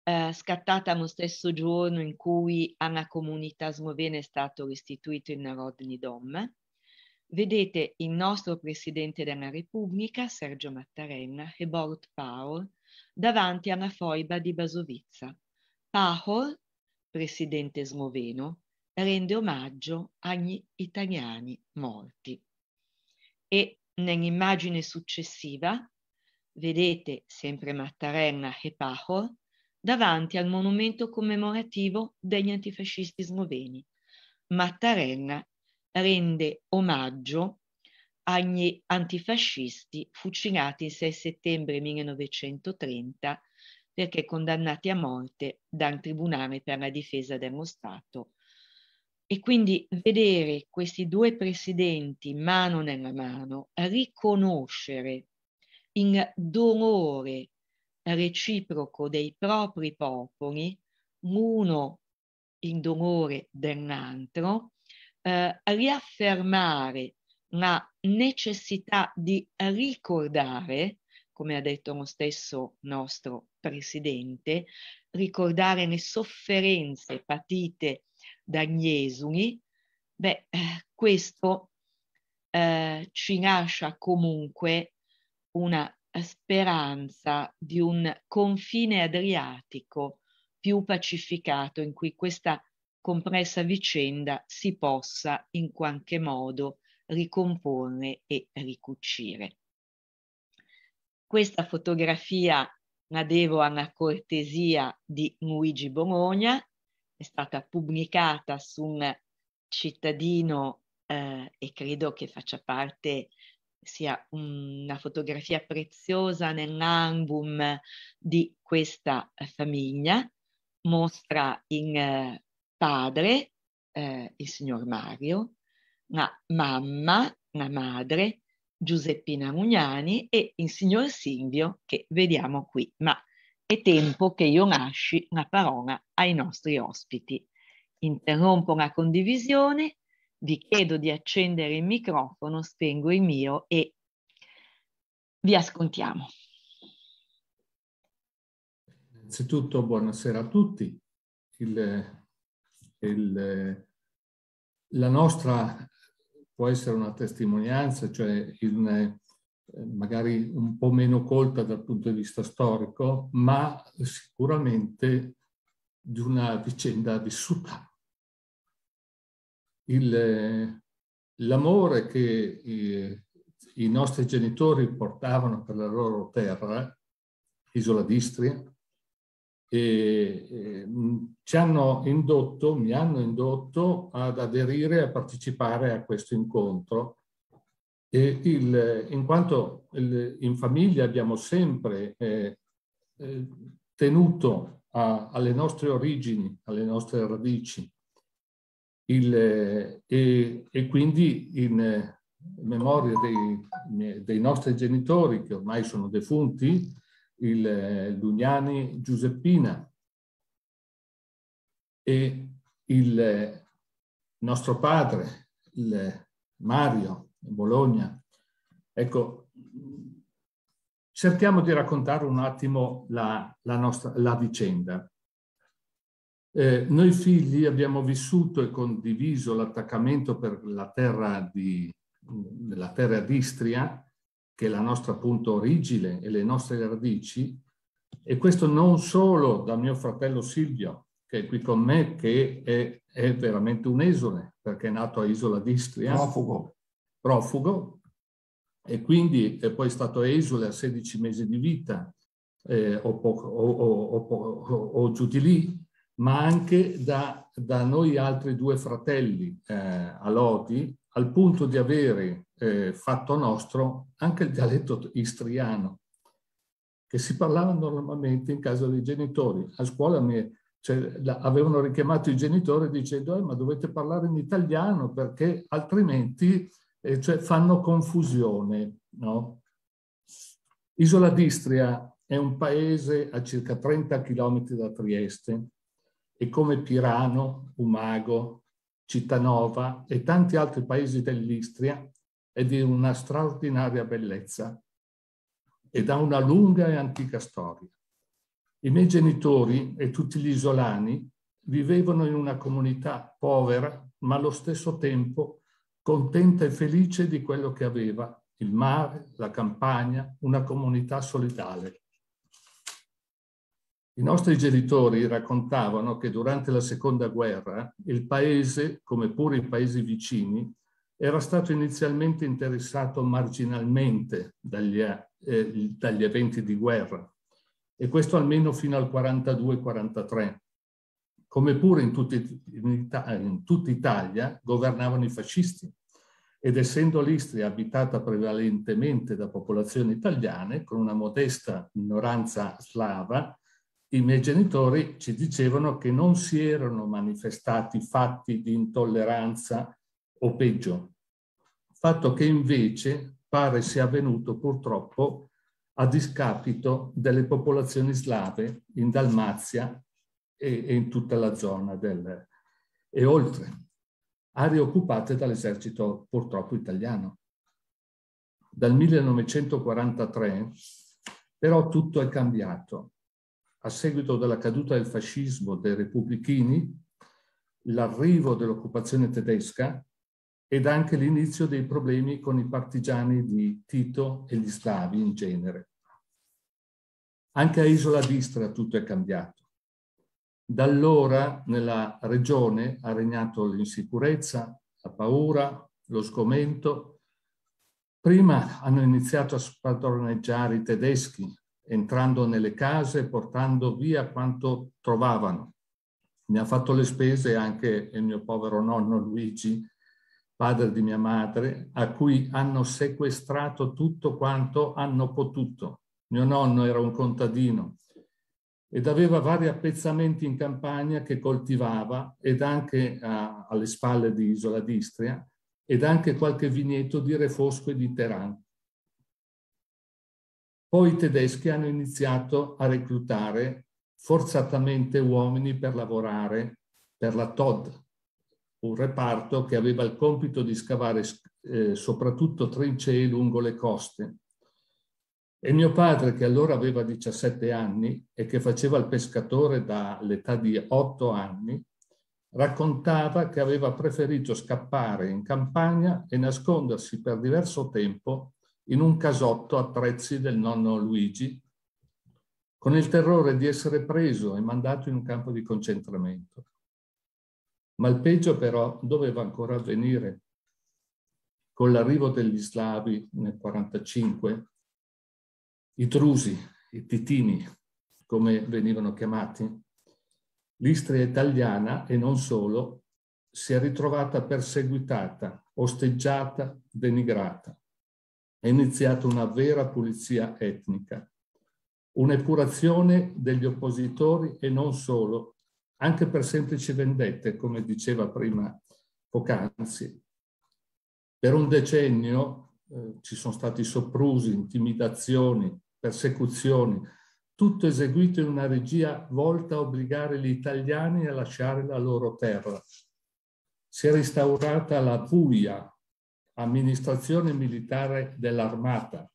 eh, scattata lo stesso giorno in cui alla comunità slovena è stato restituito il Narodni Dom, vedete il nostro Presidente della Repubblica, Sergio Mattarella, e Bort Paol davanti alla foiba di Basovizza. Paol, Presidente sloveno, rende omaggio agli italiani morti. E nell'immagine successiva vedete sempre Mattarella e Pajor, davanti al monumento commemorativo degli antifascisti sloveni. Mattarella rende omaggio agli antifascisti fucilati il 6 settembre 1930 perché condannati a morte dal Tribunale per la difesa dello Stato. E quindi vedere questi due presidenti mano nella mano, riconoscere in dolore reciproco dei propri popoli, l'uno in dolore dell'altro, eh, riaffermare la necessità di ricordare, come ha detto lo stesso nostro presidente, ricordare le sofferenze patite dagli esuli, beh, eh, questo eh, ci lascia comunque una speranza di un confine adriatico più pacificato in cui questa compressa vicenda si possa in qualche modo ricomporre e ricucire. Questa fotografia la devo alla cortesia di Luigi Bologna, è stata pubblicata su un cittadino eh, e credo che faccia parte sia una fotografia preziosa nell'album di questa famiglia, mostra in eh, padre eh, il signor Mario, la mamma, la madre, Giuseppina Mugnani e il signor Silvio che vediamo qui, ma è tempo che io lasci la parola ai nostri ospiti. Interrompo la condivisione vi chiedo di accendere il microfono, spengo il mio e vi ascoltiamo. Innanzitutto buonasera a tutti. Il, il, la nostra può essere una testimonianza, cioè in, magari un po' meno colta dal punto di vista storico, ma sicuramente di una vicenda vissuta l'amore che i, i, nostri genitori portavano per la loro terra, Isola d'Istria, e, e, mm, ci hanno indotto, mi hanno indotto ad aderire e a partecipare a questo incontro. Il, in quanto il, in famiglia abbiamo sempre eh, eh, tenuto a, alle nostre origini, alle nostre radici, il, eh, e, e, quindi in eh, memoria dei, eh, dei, nostri genitori che ormai sono defunti, il Lugnani Giuseppina e il nostro padre, il Mario Bologna. Ecco, cerchiamo di raccontare un attimo la, la, nostra, la vicenda. Eh, noi figli abbiamo vissuto e condiviso l'attaccamento per la terra, di, la terra d'Istria, che è la nostra appunto origine e le nostre radici, e questo non solo da mio fratello Silvio, che è qui con me, che è, è veramente un esone, perché è nato a Isola d'Istria. Profugo. Profugo, e quindi è poi stato esule a 16 mesi di vita, eh, o, poco, o, o, o, giù di lì, ma anche da, da noi altri due fratelli eh, a Lodi, al punto di avere eh, fatto nostro anche il dialetto istriano, che si parlava normalmente in casa dei genitori. A scuola mi, cioè, la, avevano richiamato i genitori dicendo eh, ma dovete parlare in italiano perché altrimenti eh, cioè, fanno confusione. No? Isola d'Istria è un paese a circa 30 km da Trieste, e come Pirano, Umago, Cittanova e tanti altri paesi dell'Istria è di una straordinaria bellezza ed ha una lunga e antica storia. I miei genitori e tutti gli isolani vivevano in una comunità povera, ma allo stesso tempo contenta e felice di quello che aveva, il mare, la campagna, una comunità solidale. I nostri genitori raccontavano che durante la seconda guerra il paese, come pure i paesi vicini, era stato inizialmente interessato marginalmente dagli, eh, dagli eventi di guerra, e questo almeno fino al 42-43. Come pure in, tutti, in, Italia, in tutta Italia governavano i fascisti, ed essendo l'Istria abitata prevalentemente da popolazioni italiane, con una modesta minoranza slava, i miei genitori ci dicevano che non si erano manifestati fatti di intolleranza o peggio, fatto che invece pare sia avvenuto purtroppo a discapito delle popolazioni slave in Dalmazia e, in tutta la zona del, e oltre, aree occupate dall'esercito purtroppo italiano. Dal 1943 però tutto è cambiato a seguito della caduta del fascismo dei repubblichini, l'arrivo dell'occupazione tedesca ed anche l'inizio dei problemi con i partigiani di Tito e gli slavi in genere. Anche a Isola d'Istra tutto è cambiato. Da allora nella regione ha regnato l'insicurezza, la paura, lo sgomento. Prima hanno iniziato a spadroneggiare i tedeschi, entrando nelle case, e portando via quanto trovavano. Ne ha fatto le spese anche il mio povero nonno Luigi, padre di mia madre, a cui hanno sequestrato tutto quanto hanno potuto. Mio nonno era un contadino ed aveva vari appezzamenti in campagna che coltivava ed anche a, alle spalle di Isola d'Istria ed anche qualche vigneto di Refosco e di Teran. Poi i tedeschi hanno iniziato a reclutare forzatamente uomini per lavorare per la Todd, un reparto che aveva il compito di scavare eh, soprattutto trincee lungo le coste. E mio padre, che allora aveva 17 anni e che faceva il pescatore dall'età di 8 anni, raccontava che aveva preferito scappare in campagna e nascondersi per diverso tempo in un casotto a prezzi del nonno Luigi, con il terrore di essere preso e mandato in un campo di concentramento. Ma il peggio però doveva ancora avvenire. Con l'arrivo degli slavi nel 1945, i trusi, i titini, come venivano chiamati, l'Istria italiana e non solo, si è ritrovata perseguitata, osteggiata, denigrata è iniziata una vera pulizia etnica, un'epurazione degli oppositori e non solo, anche per semplici vendette, come diceva prima poc'anzi. Per un decennio eh, ci sono stati soprusi, intimidazioni, persecuzioni, tutto eseguito in una regia volta a obbligare gli italiani a lasciare la loro terra. Si è restaurata la Puglia, amministrazione militare dell'armata,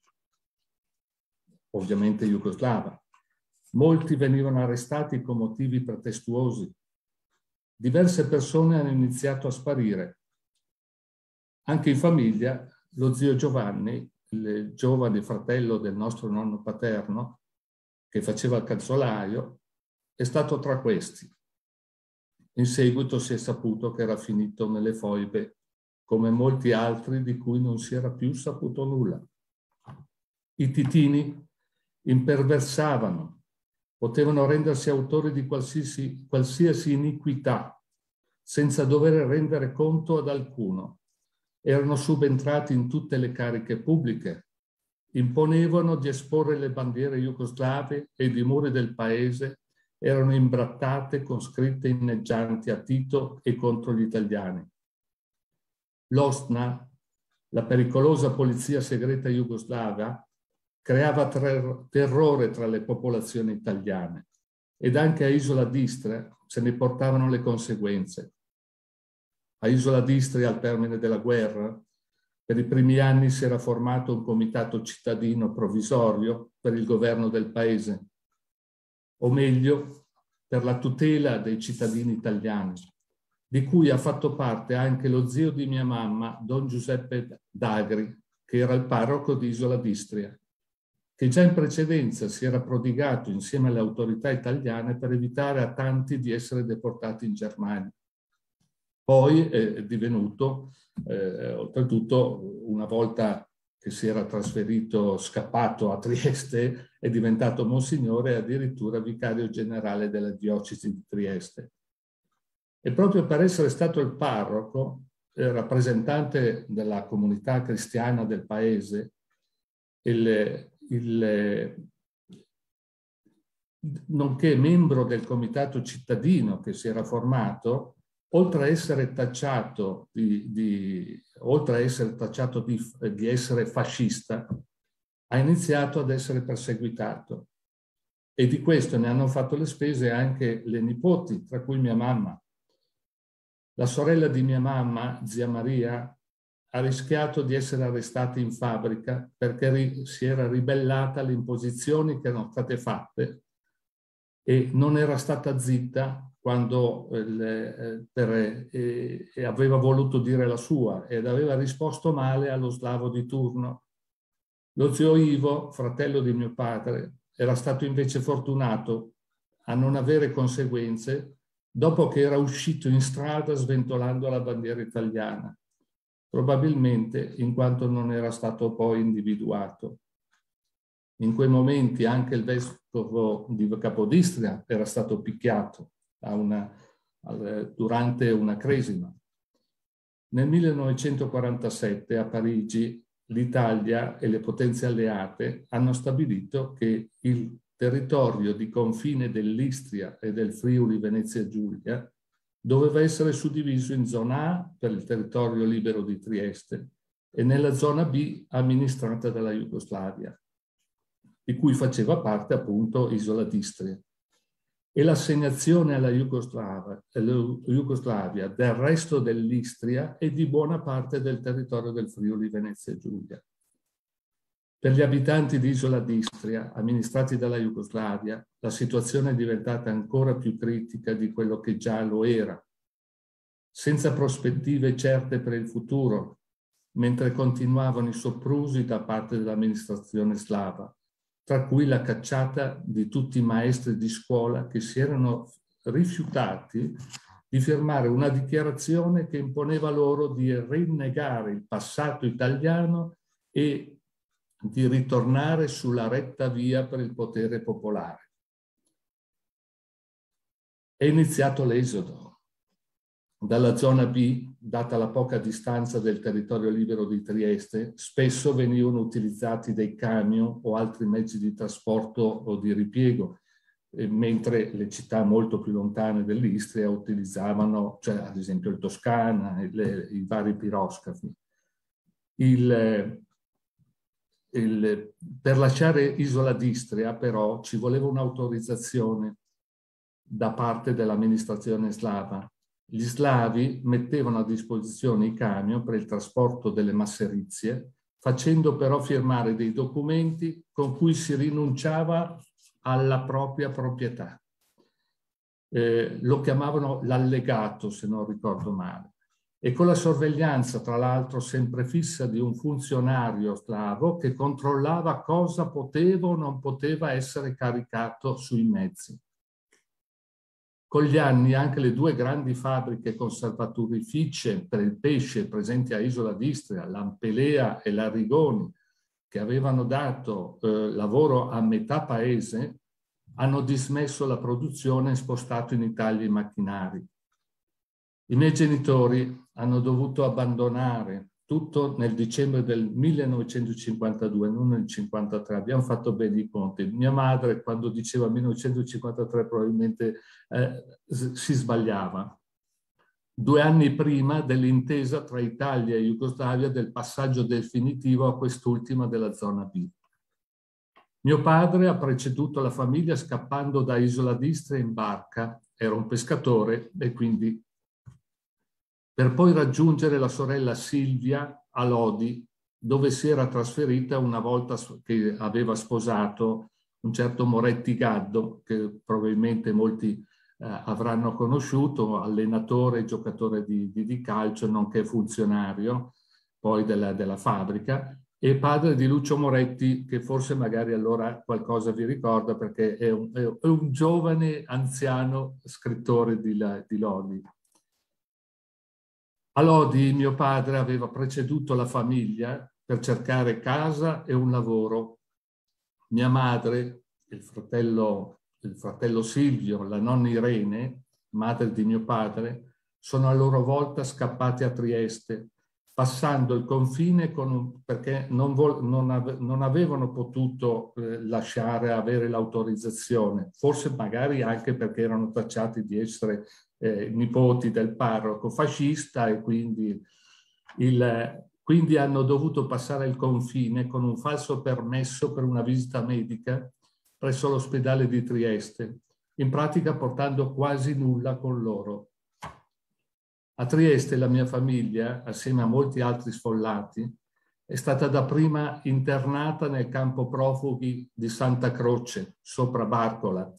ovviamente jugoslava. Molti venivano arrestati con motivi pretestuosi. Diverse persone hanno iniziato a sparire. Anche in famiglia, lo zio Giovanni, il giovane fratello del nostro nonno paterno, che faceva il calzolaio, è stato tra questi. In seguito si è saputo che era finito nelle foibe come molti altri di cui non si era più saputo nulla. I titini imperversavano, potevano rendersi autori di qualsiasi, qualsiasi iniquità, senza dover rendere conto ad alcuno. Erano subentrati in tutte le cariche pubbliche, imponevano di esporre le bandiere jugoslave e i muri del paese erano imbrattate con scritte inneggianti a Tito e contro gli italiani l'Osna, la pericolosa polizia segreta jugoslava, creava terrore tra le popolazioni italiane ed anche a Isola d'Istria se ne portavano le conseguenze. A Isola d'Istria, al termine della guerra, per i primi anni si era formato un comitato cittadino provvisorio per il governo del paese, o meglio, per la tutela dei cittadini italiani, di cui ha fatto parte anche lo zio di mia mamma, don Giuseppe Dagri, che era il parroco di Isola d'Istria, che già in precedenza si era prodigato insieme alle autorità italiane per evitare a tanti di essere deportati in Germania. Poi è divenuto, eh, oltretutto, una volta che si era trasferito, scappato a Trieste, è diventato monsignore e addirittura vicario generale della diocesi di Trieste e proprio per essere stato il parroco, il eh, rappresentante della comunità cristiana del paese, il, il, nonché membro del comitato cittadino che si era formato, oltre a essere tacciato di, di, essere, tacciato di, di essere fascista, ha iniziato ad essere perseguitato. E di questo ne hanno fatto le spese anche le nipoti, tra cui mia mamma, la sorella di mia mamma, zia Maria, ha rischiato di essere arrestata in fabbrica perché si era ribellata alle imposizioni che erano state fatte e non era stata zitta quando eh, le, eh, per, eh, e, e aveva voluto dire la sua ed aveva risposto male allo slavo di turno. Lo zio Ivo, fratello di mio padre, era stato invece fortunato a non avere conseguenze dopo che era uscito in strada sventolando la bandiera italiana, probabilmente in quanto non era stato poi individuato. In quei momenti anche il vescovo di Capodistria era stato picchiato una, durante una cresima. Nel 1947 a Parigi l'Italia e le potenze alleate hanno stabilito che il territorio di confine dell'Istria e del Friuli Venezia Giulia, doveva essere suddiviso in zona A per il territorio libero di Trieste e nella zona B amministrata dalla Jugoslavia, di cui faceva parte appunto Isola d'Istria. E l'assegnazione alla Jugoslavia, Jugoslavia del resto dell'Istria e di buona parte del territorio del Friuli Venezia Giulia per gli abitanti di Isola d'Istria, amministrati dalla Jugoslavia, la situazione è diventata ancora più critica di quello che già lo era, senza prospettive certe per il futuro, mentre continuavano i soprusi da parte dell'amministrazione slava, tra cui la cacciata di tutti i maestri di scuola che si erano rifiutati di firmare una dichiarazione che imponeva loro di rinnegare il passato italiano e di ritornare sulla retta via per il potere popolare. È iniziato l'esodo dalla zona B, data la poca distanza del territorio libero di Trieste, spesso venivano utilizzati dei camion o altri mezzi di trasporto o di ripiego, eh, mentre le città molto più lontane dell'Istria utilizzavano, cioè ad esempio il Toscana, le, i vari piroscafi. Il, eh, il, per lasciare Isola d'Istria però ci voleva un'autorizzazione da parte dell'amministrazione slava. Gli slavi mettevano a disposizione i camion per il trasporto delle masserizie, facendo però firmare dei documenti con cui si rinunciava alla propria proprietà. Eh, lo chiamavano l'allegato, se non ricordo male e con la sorveglianza, tra l'altro, sempre fissa di un funzionario slavo che controllava cosa poteva o non poteva essere caricato sui mezzi. Con gli anni anche le due grandi fabbriche conservatorificie per il pesce presenti a Isola d'Istria, l'Ampelea e l'Arigoni, che avevano dato eh, lavoro a metà paese, hanno dismesso la produzione e spostato in Italia i macchinari. I miei genitori hanno dovuto abbandonare tutto nel dicembre del 1952, non nel 1953. Abbiamo fatto bene i conti. Mia madre, quando diceva 1953, probabilmente eh, si sbagliava. Due anni prima dell'intesa tra Italia e Jugoslavia del passaggio definitivo a quest'ultima della zona B. Mio padre ha preceduto la famiglia scappando da Isola d'Istria in barca, era un pescatore e quindi per poi raggiungere la sorella Silvia a Lodi, dove si era trasferita una volta che aveva sposato un certo Moretti Gaddo, che probabilmente molti eh, avranno conosciuto, allenatore, giocatore di, di, di calcio, nonché funzionario poi della, della, fabbrica, e padre di Lucio Moretti, che forse magari allora qualcosa vi ricorda perché è un, è un giovane anziano scrittore di, di Lodi. A Lodi mio padre aveva preceduto la famiglia per cercare casa e un lavoro. Mia madre, il fratello, il fratello Silvio, la nonna Irene, madre di mio padre, sono a loro volta scappati a Trieste, passando il confine un, perché non, vo, non, ave, non, avevano potuto eh, lasciare avere l'autorizzazione, forse magari anche perché erano tacciati di essere eh, nipoti del parroco fascista e quindi, il, quindi hanno dovuto passare il confine con un falso permesso per una visita medica presso l'ospedale di Trieste, in pratica portando quasi nulla con loro. A Trieste la mia famiglia, assieme a molti altri sfollati, è stata dapprima internata nel campo profughi di Santa Croce, sopra Barcola,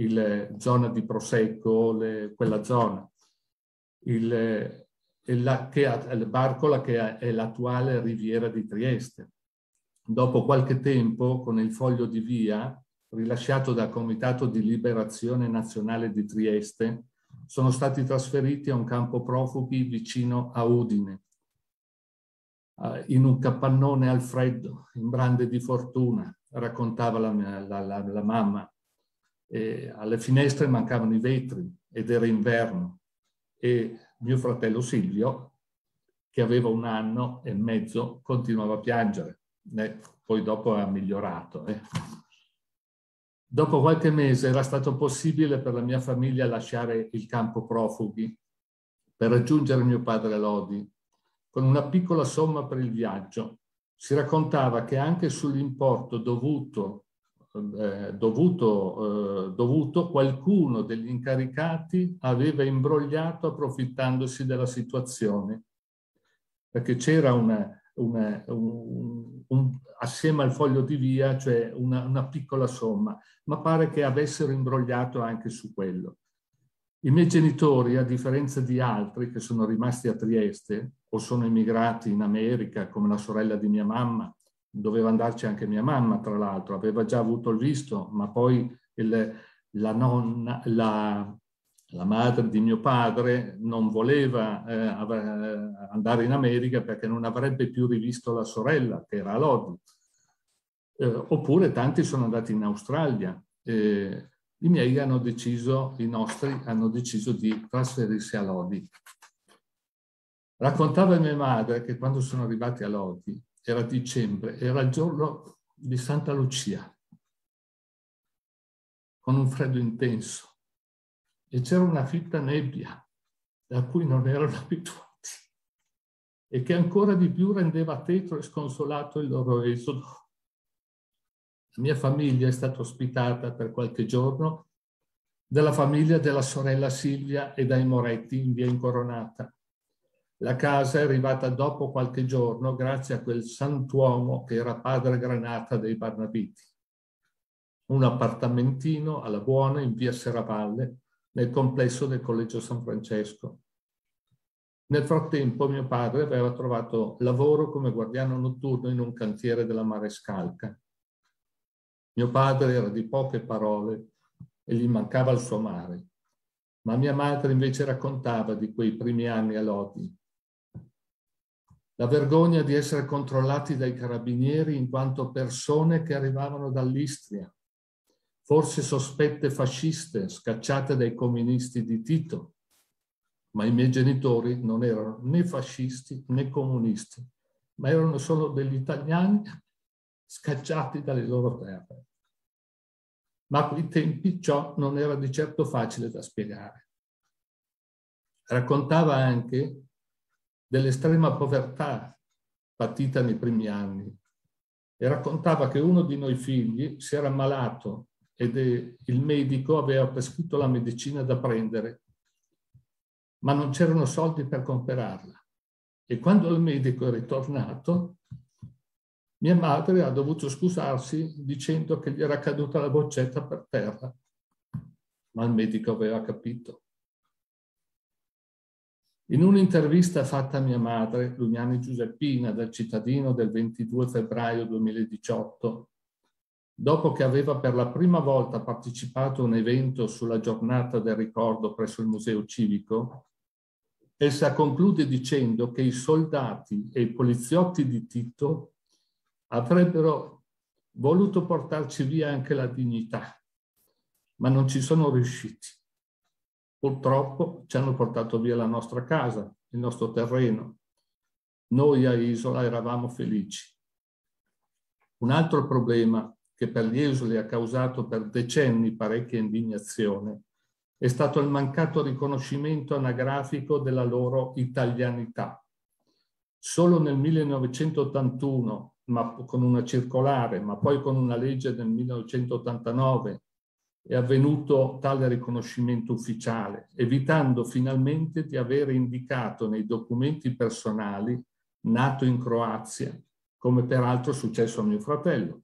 il, eh, zona di Prosecco, le, quella zona, il, eh, la, che, il Barcola che è l'attuale riviera di Trieste. Dopo qualche tempo, con il foglio di via rilasciato dal Comitato di Liberazione Nazionale di Trieste, sono stati trasferiti a un campo profughi vicino a Udine, in un capannone al freddo, in brande di fortuna, raccontava la, la, la, la mamma. E alle finestre mancavano i vetri ed era inverno e mio fratello Silvio, che aveva un anno e mezzo, continuava a piangere. Eh, poi dopo ha migliorato. Eh. Dopo qualche mese era stato possibile per la mia famiglia lasciare il campo profughi per raggiungere mio padre Lodi con una piccola somma per il viaggio. Si raccontava che anche sull'importo dovuto eh, dovuto, eh, dovuto, qualcuno degli incaricati aveva imbrogliato approfittandosi della situazione, perché c'era una, una, un, un, assieme al foglio di via, cioè una, una piccola somma, ma pare che avessero imbrogliato anche su quello. I miei genitori, a differenza di altri che sono rimasti a Trieste o sono emigrati in America, come la sorella di mia mamma, doveva andarci anche mia mamma, tra l'altro, aveva già avuto il visto, ma poi il, la, nonna, la, la, madre di mio padre non voleva eh, eh andare in America perché non avrebbe più rivisto la sorella, che era a Lodi. Eh, oppure tanti sono andati in Australia. Eh, I miei hanno deciso, i nostri hanno deciso di trasferirsi a Lodi. Raccontava mia madre che quando sono arrivati a Lodi era dicembre, era il giorno di Santa Lucia, con un freddo intenso, e c'era una fitta nebbia da cui non erano abituati e che ancora di più rendeva tetro e sconsolato il loro esodo. La mia famiglia è stata ospitata per qualche giorno dalla famiglia della sorella Silvia e dai Moretti in via Incoronata. La casa è arrivata dopo qualche giorno grazie a quel santuomo che era padre Granata dei Barnabiti. Un appartamentino alla buona in via Serravalle, nel complesso del Collegio San Francesco. Nel frattempo mio padre aveva trovato lavoro come guardiano notturno in un cantiere della Marescalca. Mio padre era di poche parole e gli mancava il suo mare, ma mia madre invece raccontava di quei primi anni a Lodi, la vergogna di essere controllati dai carabinieri in quanto persone che arrivavano dall'Istria, forse sospette fasciste scacciate dai comunisti di Tito, ma i miei genitori non erano né fascisti né comunisti, ma erano solo degli italiani scacciati dalle loro terre. Ma a quei tempi ciò non era di certo facile da spiegare. Raccontava anche dell'estrema povertà patita nei primi anni e raccontava che uno di noi figli si era ammalato ed il medico aveva prescritto la medicina da prendere, ma non c'erano soldi per comprarla. E quando il medico è ritornato, mia madre ha dovuto scusarsi dicendo che gli era caduta la boccetta per terra, ma il medico aveva capito. In un'intervista fatta a mia madre, Lugnani Giuseppina, dal cittadino del 22 febbraio 2018, dopo che aveva per la prima volta partecipato a un evento sulla giornata del ricordo presso il Museo Civico, essa conclude dicendo che i soldati e i poliziotti di Tito avrebbero voluto portarci via anche la dignità, ma non ci sono riusciti. Purtroppo ci hanno portato via la nostra casa, il nostro terreno. Noi a Isola eravamo felici. Un altro problema che per gli esuli ha causato per decenni parecchia indignazione è stato il mancato riconoscimento anagrafico della loro italianità. Solo nel 1981, ma con una circolare, ma poi con una legge del 1989 è avvenuto tale riconoscimento ufficiale, evitando finalmente di avere indicato nei documenti personali nato in Croazia, come peraltro è successo a mio fratello,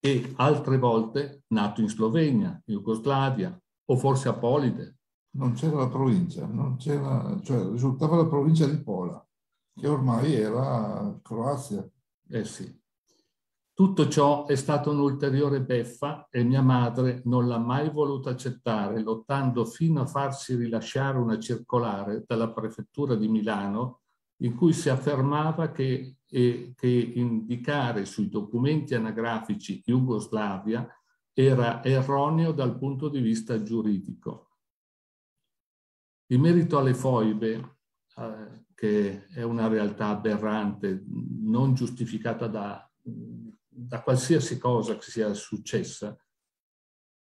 e altre volte nato in Slovenia, Jugoslavia o forse a Polide. Non c'era la provincia, c'era, cioè risultava la provincia di Pola, che ormai era Croazia. Eh sì. Tutto ciò è stato un'ulteriore beffa e mia madre non l'ha mai voluta accettare, lottando fino a farsi rilasciare una circolare dalla prefettura di Milano in cui si affermava che, eh, che indicare sui documenti anagrafici Jugoslavia era erroneo dal punto di vista giuridico. In merito alle foibe, eh, che è una realtà aberrante, non giustificata da, da qualsiasi cosa che sia successa,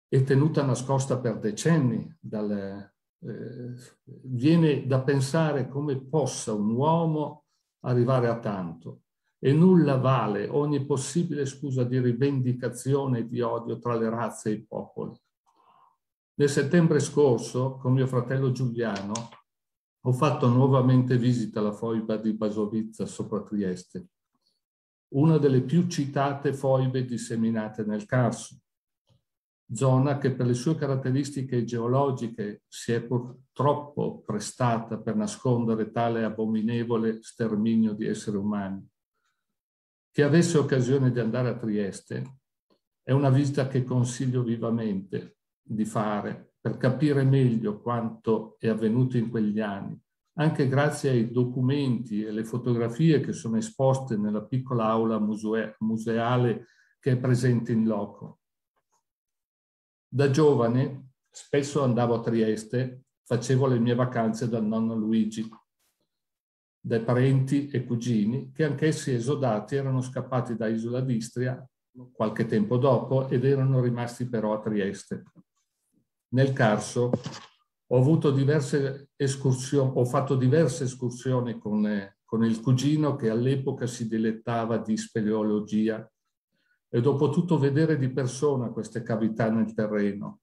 è tenuta nascosta per decenni dalle, eh, viene da pensare come possa un uomo arrivare a tanto e nulla vale ogni possibile scusa di rivendicazione e di odio tra le razze e i popoli. Nel settembre scorso, con mio fratello Giuliano, ho fatto nuovamente visita alla foiba di Basovizza sopra Trieste una delle più citate foibe disseminate nel Carso, zona che per le sue caratteristiche geologiche si è purtroppo prestata per nascondere tale abominevole sterminio di esseri umani. Chi avesse occasione di andare a Trieste è una visita che consiglio vivamente di fare per capire meglio quanto è avvenuto in quegli anni anche grazie ai documenti e alle fotografie che sono esposte nella piccola aula museale che è presente in loco. Da giovane spesso andavo a Trieste, facevo le mie vacanze dal nonno Luigi, dai parenti e cugini che anch'essi esodati erano scappati da Isola d'Istria qualche tempo dopo ed erano rimasti però a Trieste. Nel Carso ho, avuto diverse escursioni, ho fatto diverse escursioni con, eh, con il cugino che all'epoca si dilettava di speleologia e ho potuto vedere di persona queste cavità nel terreno.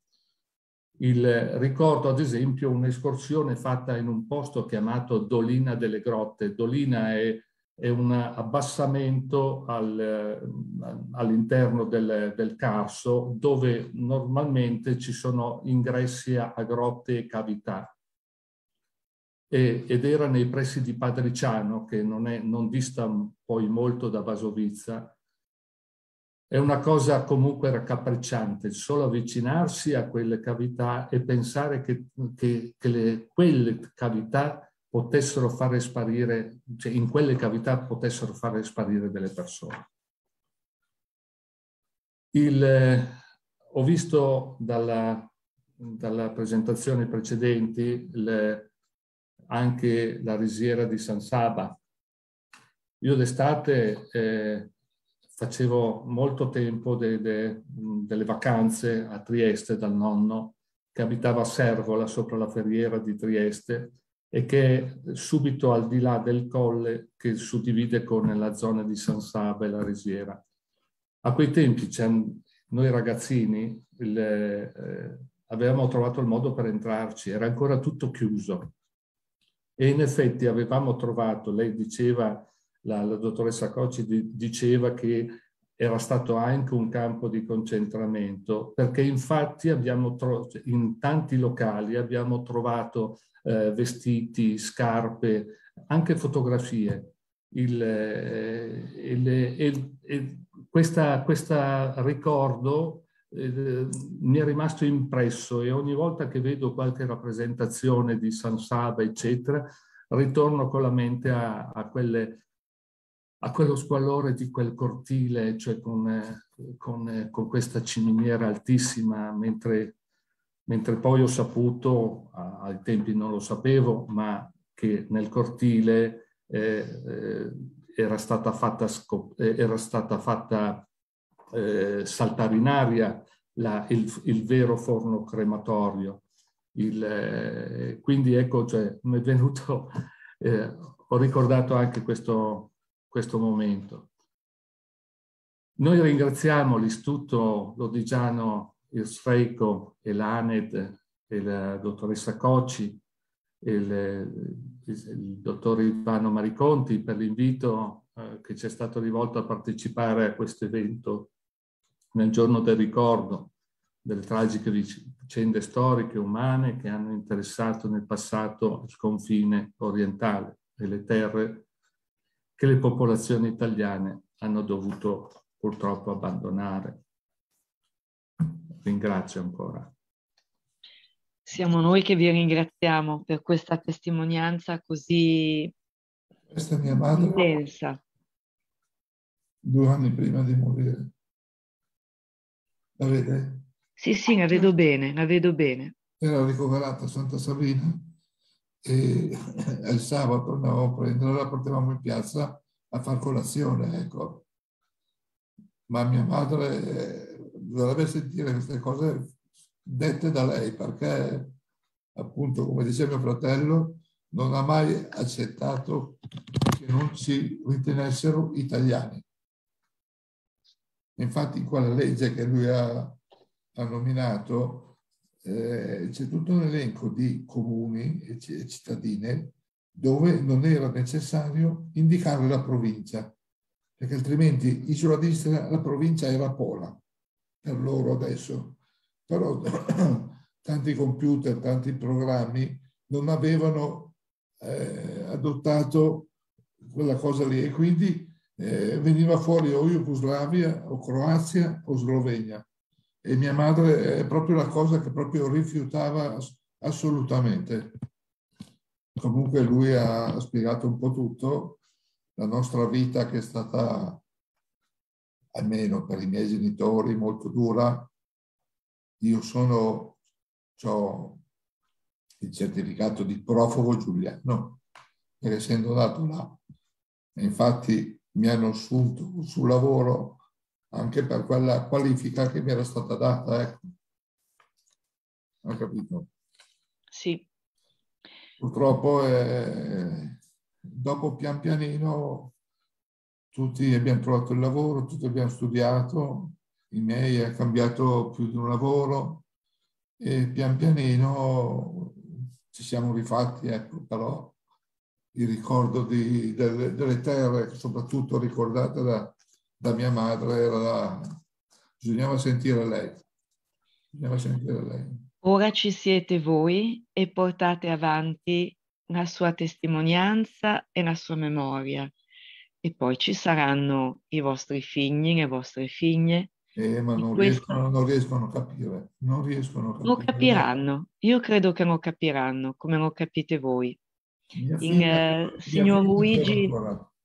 Il, ricordo ad esempio un'escursione fatta in un posto chiamato Dolina delle Grotte. Dolina è e un abbassamento al, all'interno del, del, carso dove normalmente ci sono ingressi a, a grotte e cavità. E, ed era nei pressi di Padriciano, che non, è, non dista poi molto da Vasovizza. È una cosa comunque raccapricciante, solo avvicinarsi a quelle cavità e pensare che, che, che le, quelle cavità potessero fare sparire, cioè in quelle cavità potessero fare sparire delle persone. Il, eh, ho visto dalla, dalla presentazione precedenti le, anche la risiera di San Saba. Io d'estate eh, facevo molto tempo de, de, delle vacanze a Trieste dal nonno che abitava a Servola sopra la ferriera di Trieste e che è subito al di là del colle che suddivide con la zona di San Saba e la Risiera. A quei tempi noi ragazzini le, eh, avevamo trovato il modo per entrarci, era ancora tutto chiuso e in effetti avevamo trovato, lei diceva, la, la dottoressa Cocci di, diceva che era stato anche un campo di concentramento, perché infatti abbiamo in tanti locali abbiamo trovato eh, vestiti, scarpe, anche fotografie. Il, eh, il, eh, il, il questa, questa, ricordo eh, mi è rimasto impresso e ogni volta che vedo qualche rappresentazione di San Saba, eccetera, ritorno con la mente a, a, quelle, a quello squallore di quel cortile, cioè con, eh, con, eh, con questa ciminiera altissima mentre mentre poi ho saputo, ai tempi non lo sapevo, ma che nel cortile eh, eh era stata fatta, eh, era stata fatta eh, saltare in aria la, il, il, vero forno crematorio. Il, eh, quindi ecco, cioè, mi è venuto, eh, ho ricordato anche questo, questo momento. Noi ringraziamo l'Istituto Lodigiano il Sfeico e l'ANED e la dottoressa Cocci e il, il dottor Ivano Mariconti per l'invito eh, che ci è stato rivolto a partecipare a questo evento nel giorno del ricordo delle tragiche vicende storiche umane che hanno interessato nel passato il confine orientale e le terre che le popolazioni italiane hanno dovuto purtroppo abbandonare. Ringrazio ancora. Siamo noi che vi ringraziamo per questa testimonianza così questa mia madre, intensa. Due anni prima di morire. La vede? Sì, sì, la vedo bene, la vedo bene. Era ricoverata a Santa Sabina e il sabato andavamo a prendere, la portavamo in piazza a far colazione, ecco. Ma mia madre dovrebbe sentire queste cose dette da lei perché appunto come dice mio fratello non ha mai accettato che non si ritenessero italiani. Infatti in quella legge che lui ha, ha nominato eh, c'è tutto un elenco di comuni e cittadine dove non era necessario indicare la provincia, perché altrimenti Isola d'Istria la provincia era Pola per loro adesso, però tanti computer, tanti programmi non avevano eh, adottato quella cosa lì e quindi eh, veniva fuori o Jugoslavia o Croazia o Slovenia e mia madre è proprio la cosa che proprio rifiutava assolutamente. Comunque lui ha spiegato un po' tutto, la nostra vita che è stata almeno per i miei genitori, molto dura. Io sono, ho il certificato di profugo giuliano, per essendo nato là. E infatti mi hanno assunto sul lavoro anche per quella qualifica che mi era stata data. Ecco. Ha capito? Sì. Purtroppo, eh, dopo pian pianino, tutti abbiamo trovato il lavoro, tutti abbiamo studiato, i miei ha cambiato più di un lavoro e pian pianino ci siamo rifatti, ecco, però il ricordo di, delle, delle, terre, soprattutto ricordate da, da mia madre, era la, bisognava sentire lei. Bisognava sentire lei. Ora ci siete voi e portate avanti la sua testimonianza e la sua memoria e poi ci saranno i vostri figli, le vostre figlie. Eh, ma non, questo... riescono, non, riescono, a capire, non riescono a capire. Lo capiranno, io credo che lo capiranno, come lo capite voi. Mia uh, eh, signor Luigi,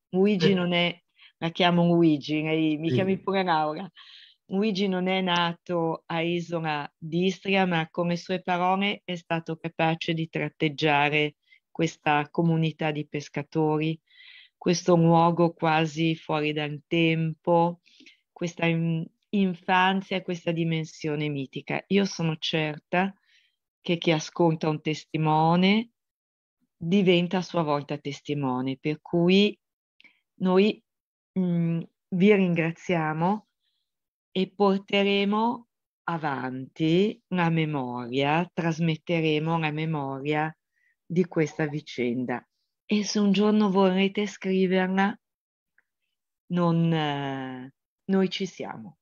Luigi eh. non è, la chiamo Luigi, lei mi sì. chiami pure Laura. Luigi non è nato a Isola d'Istria, ma come sue parole è stato capace di tratteggiare questa comunità di pescatori, questo luogo quasi fuori dal tempo, questa in- infanzia, questa dimensione mitica. Io sono certa che chi ascolta un testimone diventa a sua volta testimone, per cui noi mh, mm, vi ringraziamo e porteremo avanti la memoria, trasmetteremo la memoria di questa vicenda e se un giorno vorrete scriverla, non, eh, noi ci siamo.